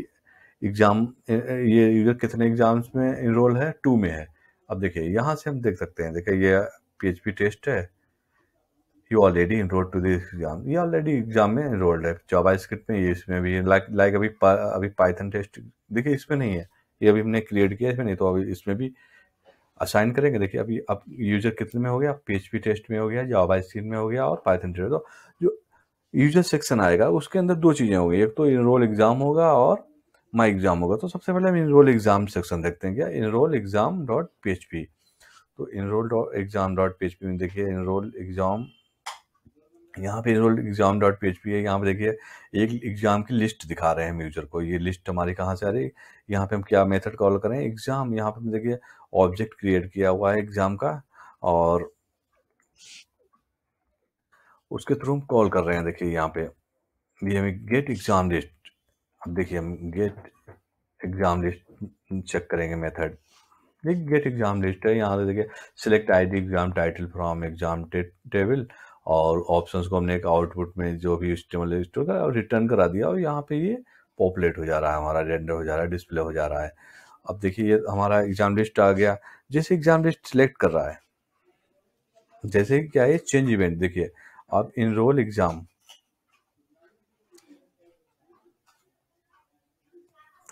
एग्जाम ये यूजर कितने एग्जाम्स में इनरोल है टू में है अब देखिए यहाँ से हम देख सकते हैं देखिए ये पी टेस्ट है you already enroll to this exam ये ऑलरेडी एग्जाम में इनरोल्ड है चौबाई स्क्रिप्ट में ये इसमें भी लाइक लाइक अभी अभी पाइथन टेस्ट देखिए इसमें नहीं है ये अभी हमने क्रिएट किया इसमें नहीं तो अभी इसमें भी असाइन करेंगे देखिए अभी अब यूजर कितने में हो गया पीएचपी टेस्ट में हो गया या जावा स्क्रीन में हो गया और पाइथन टेस्ट तो जो यूजर सेक्शन आएगा उसके अंदर दो चीज़ें होंगी एक तो इनरोल एग्ज़ाम होगा और माई एग्ज़ाम होगा तो सबसे पहले हम इनरोल एग्ज़ाम सेक्शन देखते हैं क्या इनरोल एग्ज़ाम डॉट पी तो enroll dot exam dot P में देखिए इनरोल एग्ज़ाम यहाँ पे enrolled exam dot P H P है यहाँ पे देखिए एक एग्ज़ाम की लिस्ट दिखा रहे हैं यूजर को ये लिस्ट हमारी कहाँ से आ रही है यहाँ पे हम क्या मेथड कॉल करें एग्ज़ाम यहाँ पे हम देखिए ऑब्जेक्ट क्रिएट किया हुआ है एग्ज़ाम का और उसके थ्रू हम कॉल कर रहे हैं देखिए यहाँ पे ये हमें गेट एग्ज़ाम लिस्ट अब देखिए हम गेट एग्ज़ाम लिस्ट चेक करेंगे मेथड ये गेट एग्ज़ाम लिस्ट है यहाँ पे देखिए select I D exam title from exam table और ऑप्शंस को हमने एक आउटपुट में जो भी स्टेमल स्टोर करा और रिटर्न करा दिया और यहाँ पे ये पॉपुलेट हो जा रहा है हमारा रेंडर हो जा रहा है डिस्प्ले हो जा रहा है अब देखिए ये हमारा एग्जाम लिस्ट आ गया जैसे एग्जाम लिस्ट सिलेक्ट कर रहा है जैसे क्या है चेंज इवेंट देखिए इन रोल एग्जाम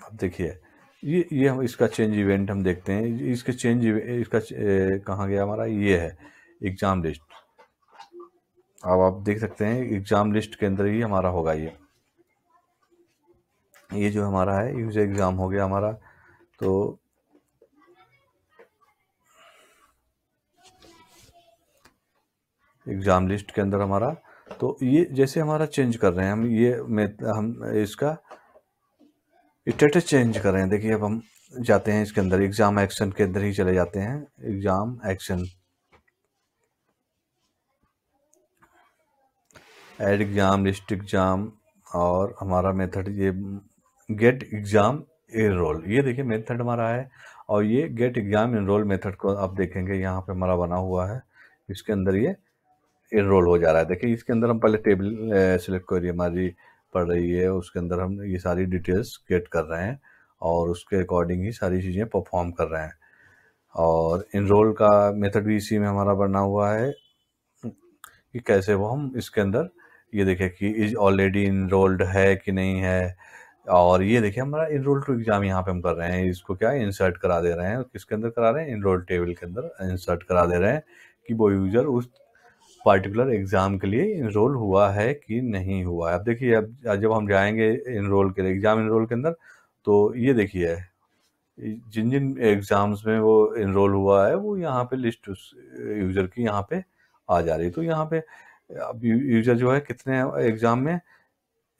अब देखिए ये ये हम इसका चेंज इवेंट हम देखते हैं इसके चेंज इसका कहाँ गया हमारा ये है एग्जाम लिस्ट अब आप देख सकते हैं एग्ज़ाम लिस्ट के अंदर ही हमारा होगा ये ये जो हमारा है यूज एग्ज़ाम हो गया हमारा तो एग्ज़ाम लिस्ट के अंदर हमारा तो ये जैसे हमारा चेंज कर रहे हैं हम ये में हम इसका स्टेटस चेंज कर रहे हैं देखिए अब हम जाते हैं इसके अंदर एग्ज़ाम एक्शन के अंदर ही चले जाते हैं exam action add exam list exam और हमारा मेथड ये गेट एग्ज़ाम इनरोल ये देखिए मेथड हमारा है और ये गेट एग्ज़ाम इनरोल मेथड को आप देखेंगे यहाँ पे हमारा बना हुआ है इसके अंदर ये इनरोल हो जा रहा है देखिए इसके अंदर हम पहले टेबल सेलेक्ट करिए हमारी पड़ रही है उसके अंदर हम ये सारी डिटेल्स गेट कर रहे हैं और उसके अकॉर्डिंग ही सारी चीज़ें परफॉर्म कर रहे हैं और इनरोल का मेथड भी इसी में हमारा बना हुआ है कि कैसे वो हम इसके अंदर ये देखे कि इज ऑलरेडी इनरोल्ड है कि नहीं है और ये देखिए हमारा इनरोल टू एग्ज़ाम यहाँ पे हम कर रहे हैं इसको क्या इंसर्ट करा दे रहे हैं किसके अंदर करा रहे हैं इनरोल टेबल के अंदर इंसर्ट करा दे रहे हैं कि वो यूज़र उस पार्टिकुलर एग्ज़ाम के लिए इनरोल हुआ है कि नहीं हुआ है अब देखिए अब जब हम जाएंगे इनरोल के लिए एग्ज़ाम इनरोल के अंदर तो ये देखिए जिन जिन एग्ज़ाम्स में वो इनरोल हुआ है वो यहाँ पे लिस्ट उस यूज़र की यहाँ पे आ जा रही है तो यहाँ पे अब यूजर जो है कितने एग्ज़ाम में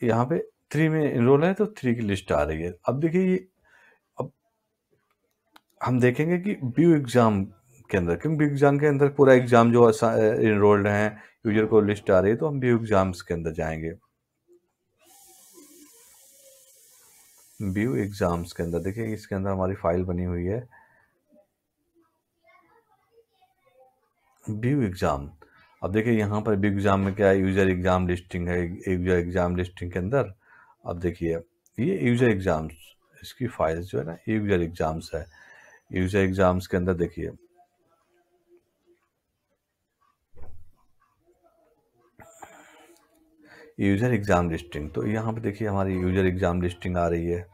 यहाँ पे थ्री में इनरोल है तो थ्री की लिस्ट आ रही है अब देखिए अब हम देखेंगे कि व्यू एग्ज़ाम के अंदर क्योंकि व्यू एग्ज़ाम के अंदर पूरा एग्ज़ाम जो इनरोल्ड है यूजर को लिस्ट आ रही है तो हम व्यू एग्ज़ाम्स के अंदर जाएंगे व्यू एग्ज़ाम्स के अंदर देखिए इसके अंदर हमारी फाइल बनी हुई है व्यू एग्ज़ाम अब देखिए यहाँ पर बिग एग्ज़ाम में क्या है यूज़र एग्ज़ाम लिस्टिंग है यूज़र एग्ज़ाम लिस्टिंग के अंदर अब देखिए ये यूज़र एग्ज़ाम्स इसकी फाइल जो है ना यूज़र एग्ज़ाम्स है यूज़र एग्ज़ाम्स के अंदर देखिए यूज़र एग्ज़ाम लिस्टिंग तो यहाँ पर देखिए हमारी यूज़र एग्ज़ाम लिस्टिंग आ रही है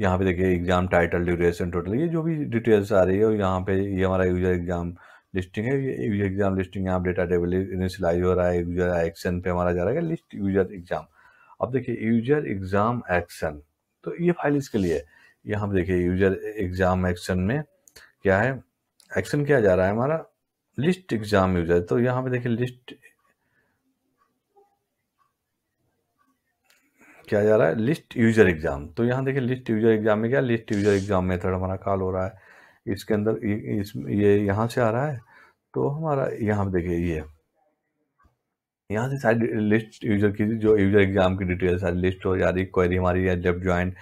यहाँ पे देखिए एग्ज़ाम टाइटल ड्यूरेशन टोटल ये जो भी डिटेल्स आ रही है और यहाँ पे ये हमारा यूज़र एग्ज़ाम लिस्टिंग है ये यूजर एग्ज़ाम लिस्टिंग यहाँ डेटा टेबल इनिशलाइज हो रहा है यूजर एक्शन पे हमारा जा रहा है लिस्ट यूजर एग्ज़ाम अब देखिए यूजर एग्ज़ाम एक्शन तो ये फाइल इसके लिए यहाँ पे देखिए यूजर एग्ज़ाम एक्शन में क्या है एक्शन क्या जा रहा है हमारा लिस्ट एग्ज़ाम यूजर तो यहाँ पे देखिए लिस्ट किया जा रहा है लिस्ट यूजर एग्ज़ाम तो यहाँ देखिए लिस्ट यूजर एग्ज़ाम में क्या लिस्ट यूजर एग्ज़ाम मेथड हमारा कॉल हो रहा है इसके अंदर इस ये यहाँ से आ रहा है तो हमारा यहाँ पर देखिए ये यहाँ से सारी लिस्ट यूजर की जो यूजर एग्ज़ाम की डिटेल सारी लिस्ट हो जा रही क्वेरी हमारी या जब join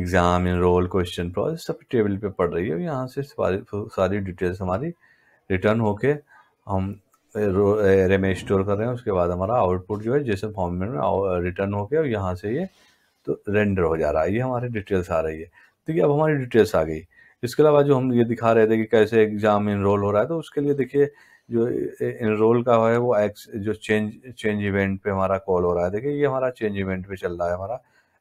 exam enroll question process सब टेबल पे पड़ रही है यहाँ से सारी सारी डिटेल्स हमारी रिटर्न होके हम रेम स्टोर कर रहे हैं उसके बाद हमारा आउटपुट जो है जैसे फॉर्म में रिटर्न हो गया और यहाँ से ये तो रेंडर हो जा रहा है ये हमारी डिटेल्स आ रही है तो ये अब हमारी डिटेल्स आ गई इसके अलावा जो हम ये दिखा रहे थे कि कैसे एग्ज़ाम इनरोल हो रहा है तो उसके लिए देखिए जो इनरोल का है वो एक्स जो चेंज चेंज इवेंट पे हमारा कॉल हो रहा है देखिए ये हमारा चेंज इवेंट पे चल रहा है हमारा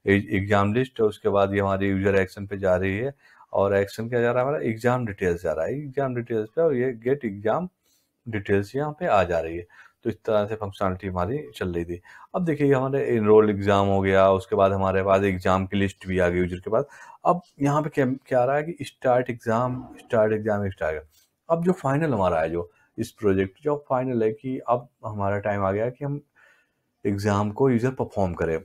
एग्ज़ाम e, लिस्ट और उसके बाद ये हमारी यूजर एक्शन पे जा रही है और एक्शन क्या जा रहा है हमारा एग्ज़ाम डिटेल्स जा रहा है एग्ज़ाम डिटेल्स पे और ये गेट एग्ज़ाम डिटेल्स यहाँ पे आ जा रही है तो इस तरह से फंक्शनलिटी हमारी चल रही थी अब देखिए हमारे इनरोल एग्ज़ाम हो गया उसके बाद हमारे पास एग्ज़ाम की लिस्ट भी आ गई यूजर के पास अब यहाँ पे क्या क्या आ रहा है कि start exam start exam start अब जो फाइनल हमारा है जो इस प्रोजेक्ट जो फाइनल है कि अब हमारा टाइम आ गया कि हम एग्ज़ाम को यूज़र परफॉर्म करें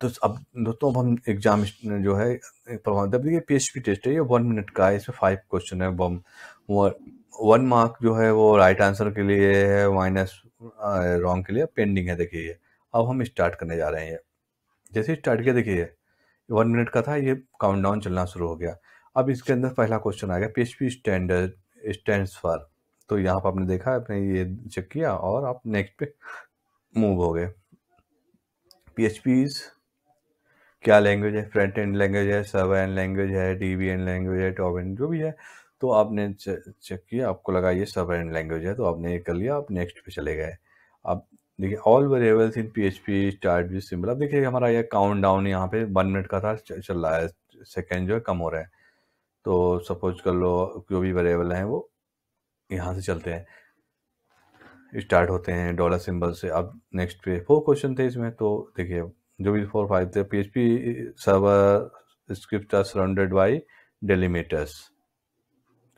तो अब दोस्तों अब हम एग्ज़ाम जो है परफॉर्म देखिए पी टेस्ट है ये वन मिनट का है इसमें फाइव क्वेश्चन है बम वन मार्क जो है वो राइट आंसर के लिए है माइनस रॉन्ग के लिए पेंडिंग है देखिए अब हम स्टार्ट करने जा रहे हैं ये जैसे स्टार्ट किया देखिए वन मिनट का था ये काउंट डाउन चलना शुरू हो गया अब इसके अंदर पहला क्वेश्चन आ गया P H P standard stand for तो यहाँ पर आपने देखा आपने ये चेक किया और आप नेक्स्ट पे मूव हो गए पी एच पी क्या लैंग्वेज है फ्रंट एंड लैंग्वेज है सर्वर एंड लैंग्वेज है डी बी एंड लैंग्वेज है टॉप एंड जो भी है तो आपने चेक किया आपको लगा ये एंड लैंग्वेज है तो आपने ये कर लिया आप नेक्स्ट पे चले गए अब देखिए all variables in P H P start with symbol अब देखिए हमारा यह काउंट डाउन यहाँ पे वन मिनट का था चल रहा है सेकेंड जो है कम हो रहा है तो सपोज कर लो जो भी वेरिएबल हैं वो यहाँ से चलते हैं स्टार्ट होते हैं डॉलर सिंबल से अब नेक्स्ट पे फोर क्वेश्चन थे इसमें तो देखिए जो भी फोर फाइव थे P H P server script surrounded by delimiters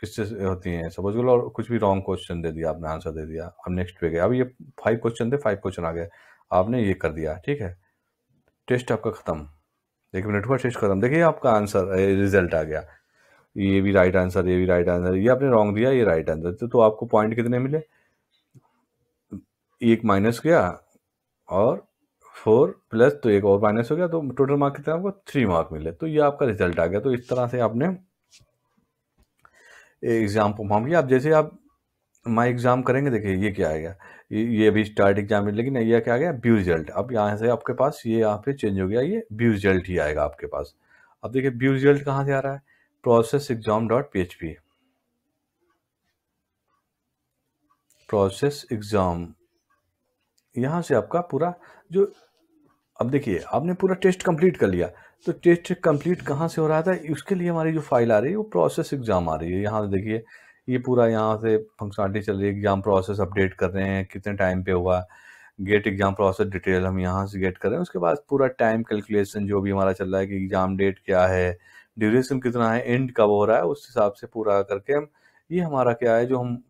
किससे होती हैं सपोज लो और कुछ भी रॉन्ग क्वेश्चन दे दिया आपने आंसर दे दिया अब नेक्स्ट पे गए अब ये फाइव क्वेश्चन थे फाइव क्वेश्चन आ गए आपने ये कर दिया ठीक है टेस्ट आपका ख़त्म एक मिनट हुआ टेस्ट खत्म देखिए आपका आंसर रिजल्ट आ गया ये भी राइट आंसर ये भी राइट आंसर ये आपने रॉन्ग दिया ये राइट आंसर तो, तो आपको पॉइंट कितने मिले एक माइनस गया और फोर प्लस तो एक और माइनस हो गया तो टोटल मार्क कितना आपको थ्री मार्क मिले तो ये आपका रिजल्ट आ गया तो इस तरह से आपने एग्ज़ाम को मामले आप जैसे आप माई एग्ज़ाम करेंगे देखिए ये क्या आएगा ये अभी स्टार्ट एग्जाम है लेकिन यह क्या आ गया ब्यू रिजल्ट अब यहाँ से आपके पास ये यहाँ पे चेंज हो गया ये ब्यू रिजल्ट ही आएगा आपके पास अब देखिए ब्यू रिजल्ट कहाँ से आ रहा है process exam dot P H P process exam यहाँ से आपका पूरा जो अब देखिए आपने पूरा टेस्ट कंप्लीट कर लिया तो टेस्ट कंप्लीट कहाँ से हो रहा था उसके लिए हमारी जो फाइल आ रही है वो प्रोसेस एग्ज़ाम आ रही है यहाँ देखिए ये पूरा यहाँ से फंक्शनलिटी चल रही है एग्ज़ाम प्रोसेस अपडेट कर रहे हैं कितने टाइम पे हुआ गेट एग्ज़ाम प्रोसेस डिटेल हम यहाँ से गेट कर रहे हैं उसके बाद पूरा टाइम कैलकुलेशन जो भी हमारा चल रहा है कि एग्ज़ाम डेट क्या है ड्यूरेशन कितना है एंड कब हो रहा है उस हिसाब से पूरा करके हम ये हमारा क्या है जो हम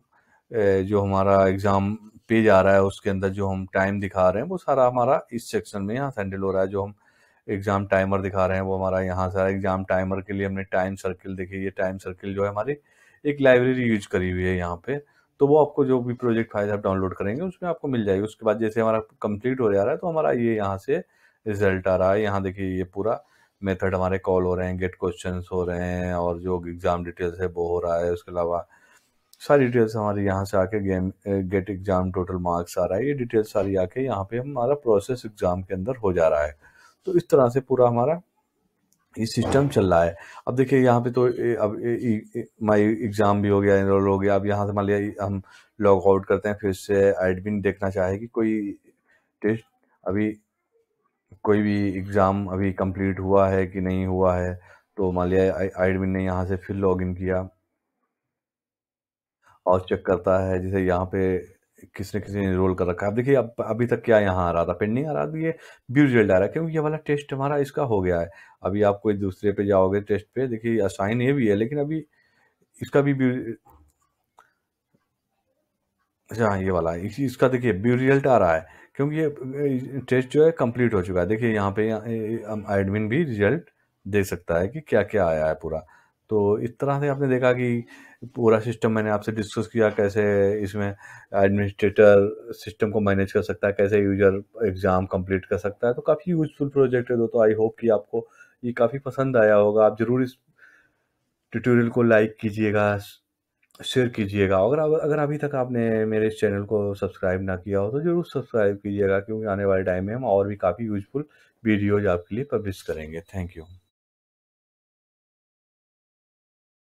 जो हमारा एग्ज़ाम पेज आ रहा है उसके अंदर जो हम टाइम दिखा रहे हैं वो सारा हमारा इस सेक्शन में यहाँ हैंडल हो रहा है जो हम एग्ज़ाम टाइमर दिखा रहे हैं वो हमारा यहाँ से एग्ज़ाम टाइमर के लिए हमने टाइम सर्किल देखी ये टाइम सर्किल जो है हमारी एक लाइब्रेरी यूज करी हुई है यहाँ पे तो वो आपको जो भी प्रोजेक्ट फाइल आप डाउनलोड करेंगे उसमें आपको मिल जाएगी उसके बाद जैसे हमारा कंप्लीट हो जा रहा है तो हमारा ये यहाँ से रिजल्ट आ रहा है यहाँ देखिए ये पूरा मेथड हमारे कॉल हो रहे हैं गेट क्वेश्चन हो रहे हैं और जो एग्ज़ाम डिटेल्स है वो हो रहा है उसके अलावा सारी डिटेल्स हमारी यहाँ से आके game get exam total marks आ रहा है ये डिटेल्स सारी आके यहाँ पे हमारा प्रोसेस एग्ज़ाम के अंदर हो जा रहा है तो इस तरह से पूरा हमारा ये सिस्टम चल रहा है अब देखिए यहाँ पे तो ए, अब माई एग्ज़ाम भी हो गया इनरोल हो गया अब यहाँ से मान लिया हम लॉग आउट करते हैं फिर से एडमिन देखना चाहे कि कोई टेस्ट अभी कोई भी एग्ज़ाम अभी कंप्लीट हुआ है कि नहीं हुआ है तो मान लिया एडमिन ने यहाँ से फिर लॉग इन किया और चेक करता है जैसे यहाँ पे किसने किसी ने रोल कर रखा है अब देखिए अब अभी तक क्या यहाँ आ रहा था पेंडिंग आ रहा था ये ब्यू रिजल्ट आ रहा है क्योंकि ये वाला टेस्ट हमारा इसका हो गया है अभी आप कोई दूसरे पे जाओगे टेस्ट पे देखिए असाइन ये भी है लेकिन अभी इसका भी ब्यू अच्छा हाँ, ये वाला है इसी इसका देखिए ब्यू रिजल्ट आ रहा है क्योंकि ये टेस्ट जो है कम्प्लीट हो चुका है देखिए यहाँ पे एडमिन भी रिजल्ट दे सकता है कि क्या क्या आया है पूरा तो इस तरह से आपने देखा कि पूरा सिस्टम मैंने आपसे डिस्कस किया कैसे इसमें एडमिनिस्ट्रेटर सिस्टम को मैनेज कर सकता है कैसे यूजर एग्ज़ाम कंप्लीट कर सकता है तो काफ़ी यूजफुल प्रोजेक्ट है दोस्तों आई होप कि आपको ये काफ़ी पसंद आया होगा आप ज़रूर इस ट्यूटोरियल को लाइक कीजिएगा शेयर कीजिएगा अगर अगर अभी तक आपने मेरे इस चैनल को सब्सक्राइब ना किया हो तो ज़रूर सब्सक्राइब कीजिएगा क्योंकि आने वाले टाइम में हम और भी काफ़ी यूजफुल वीडियोज आपके लिए पब्लिश करेंगे थैंक यू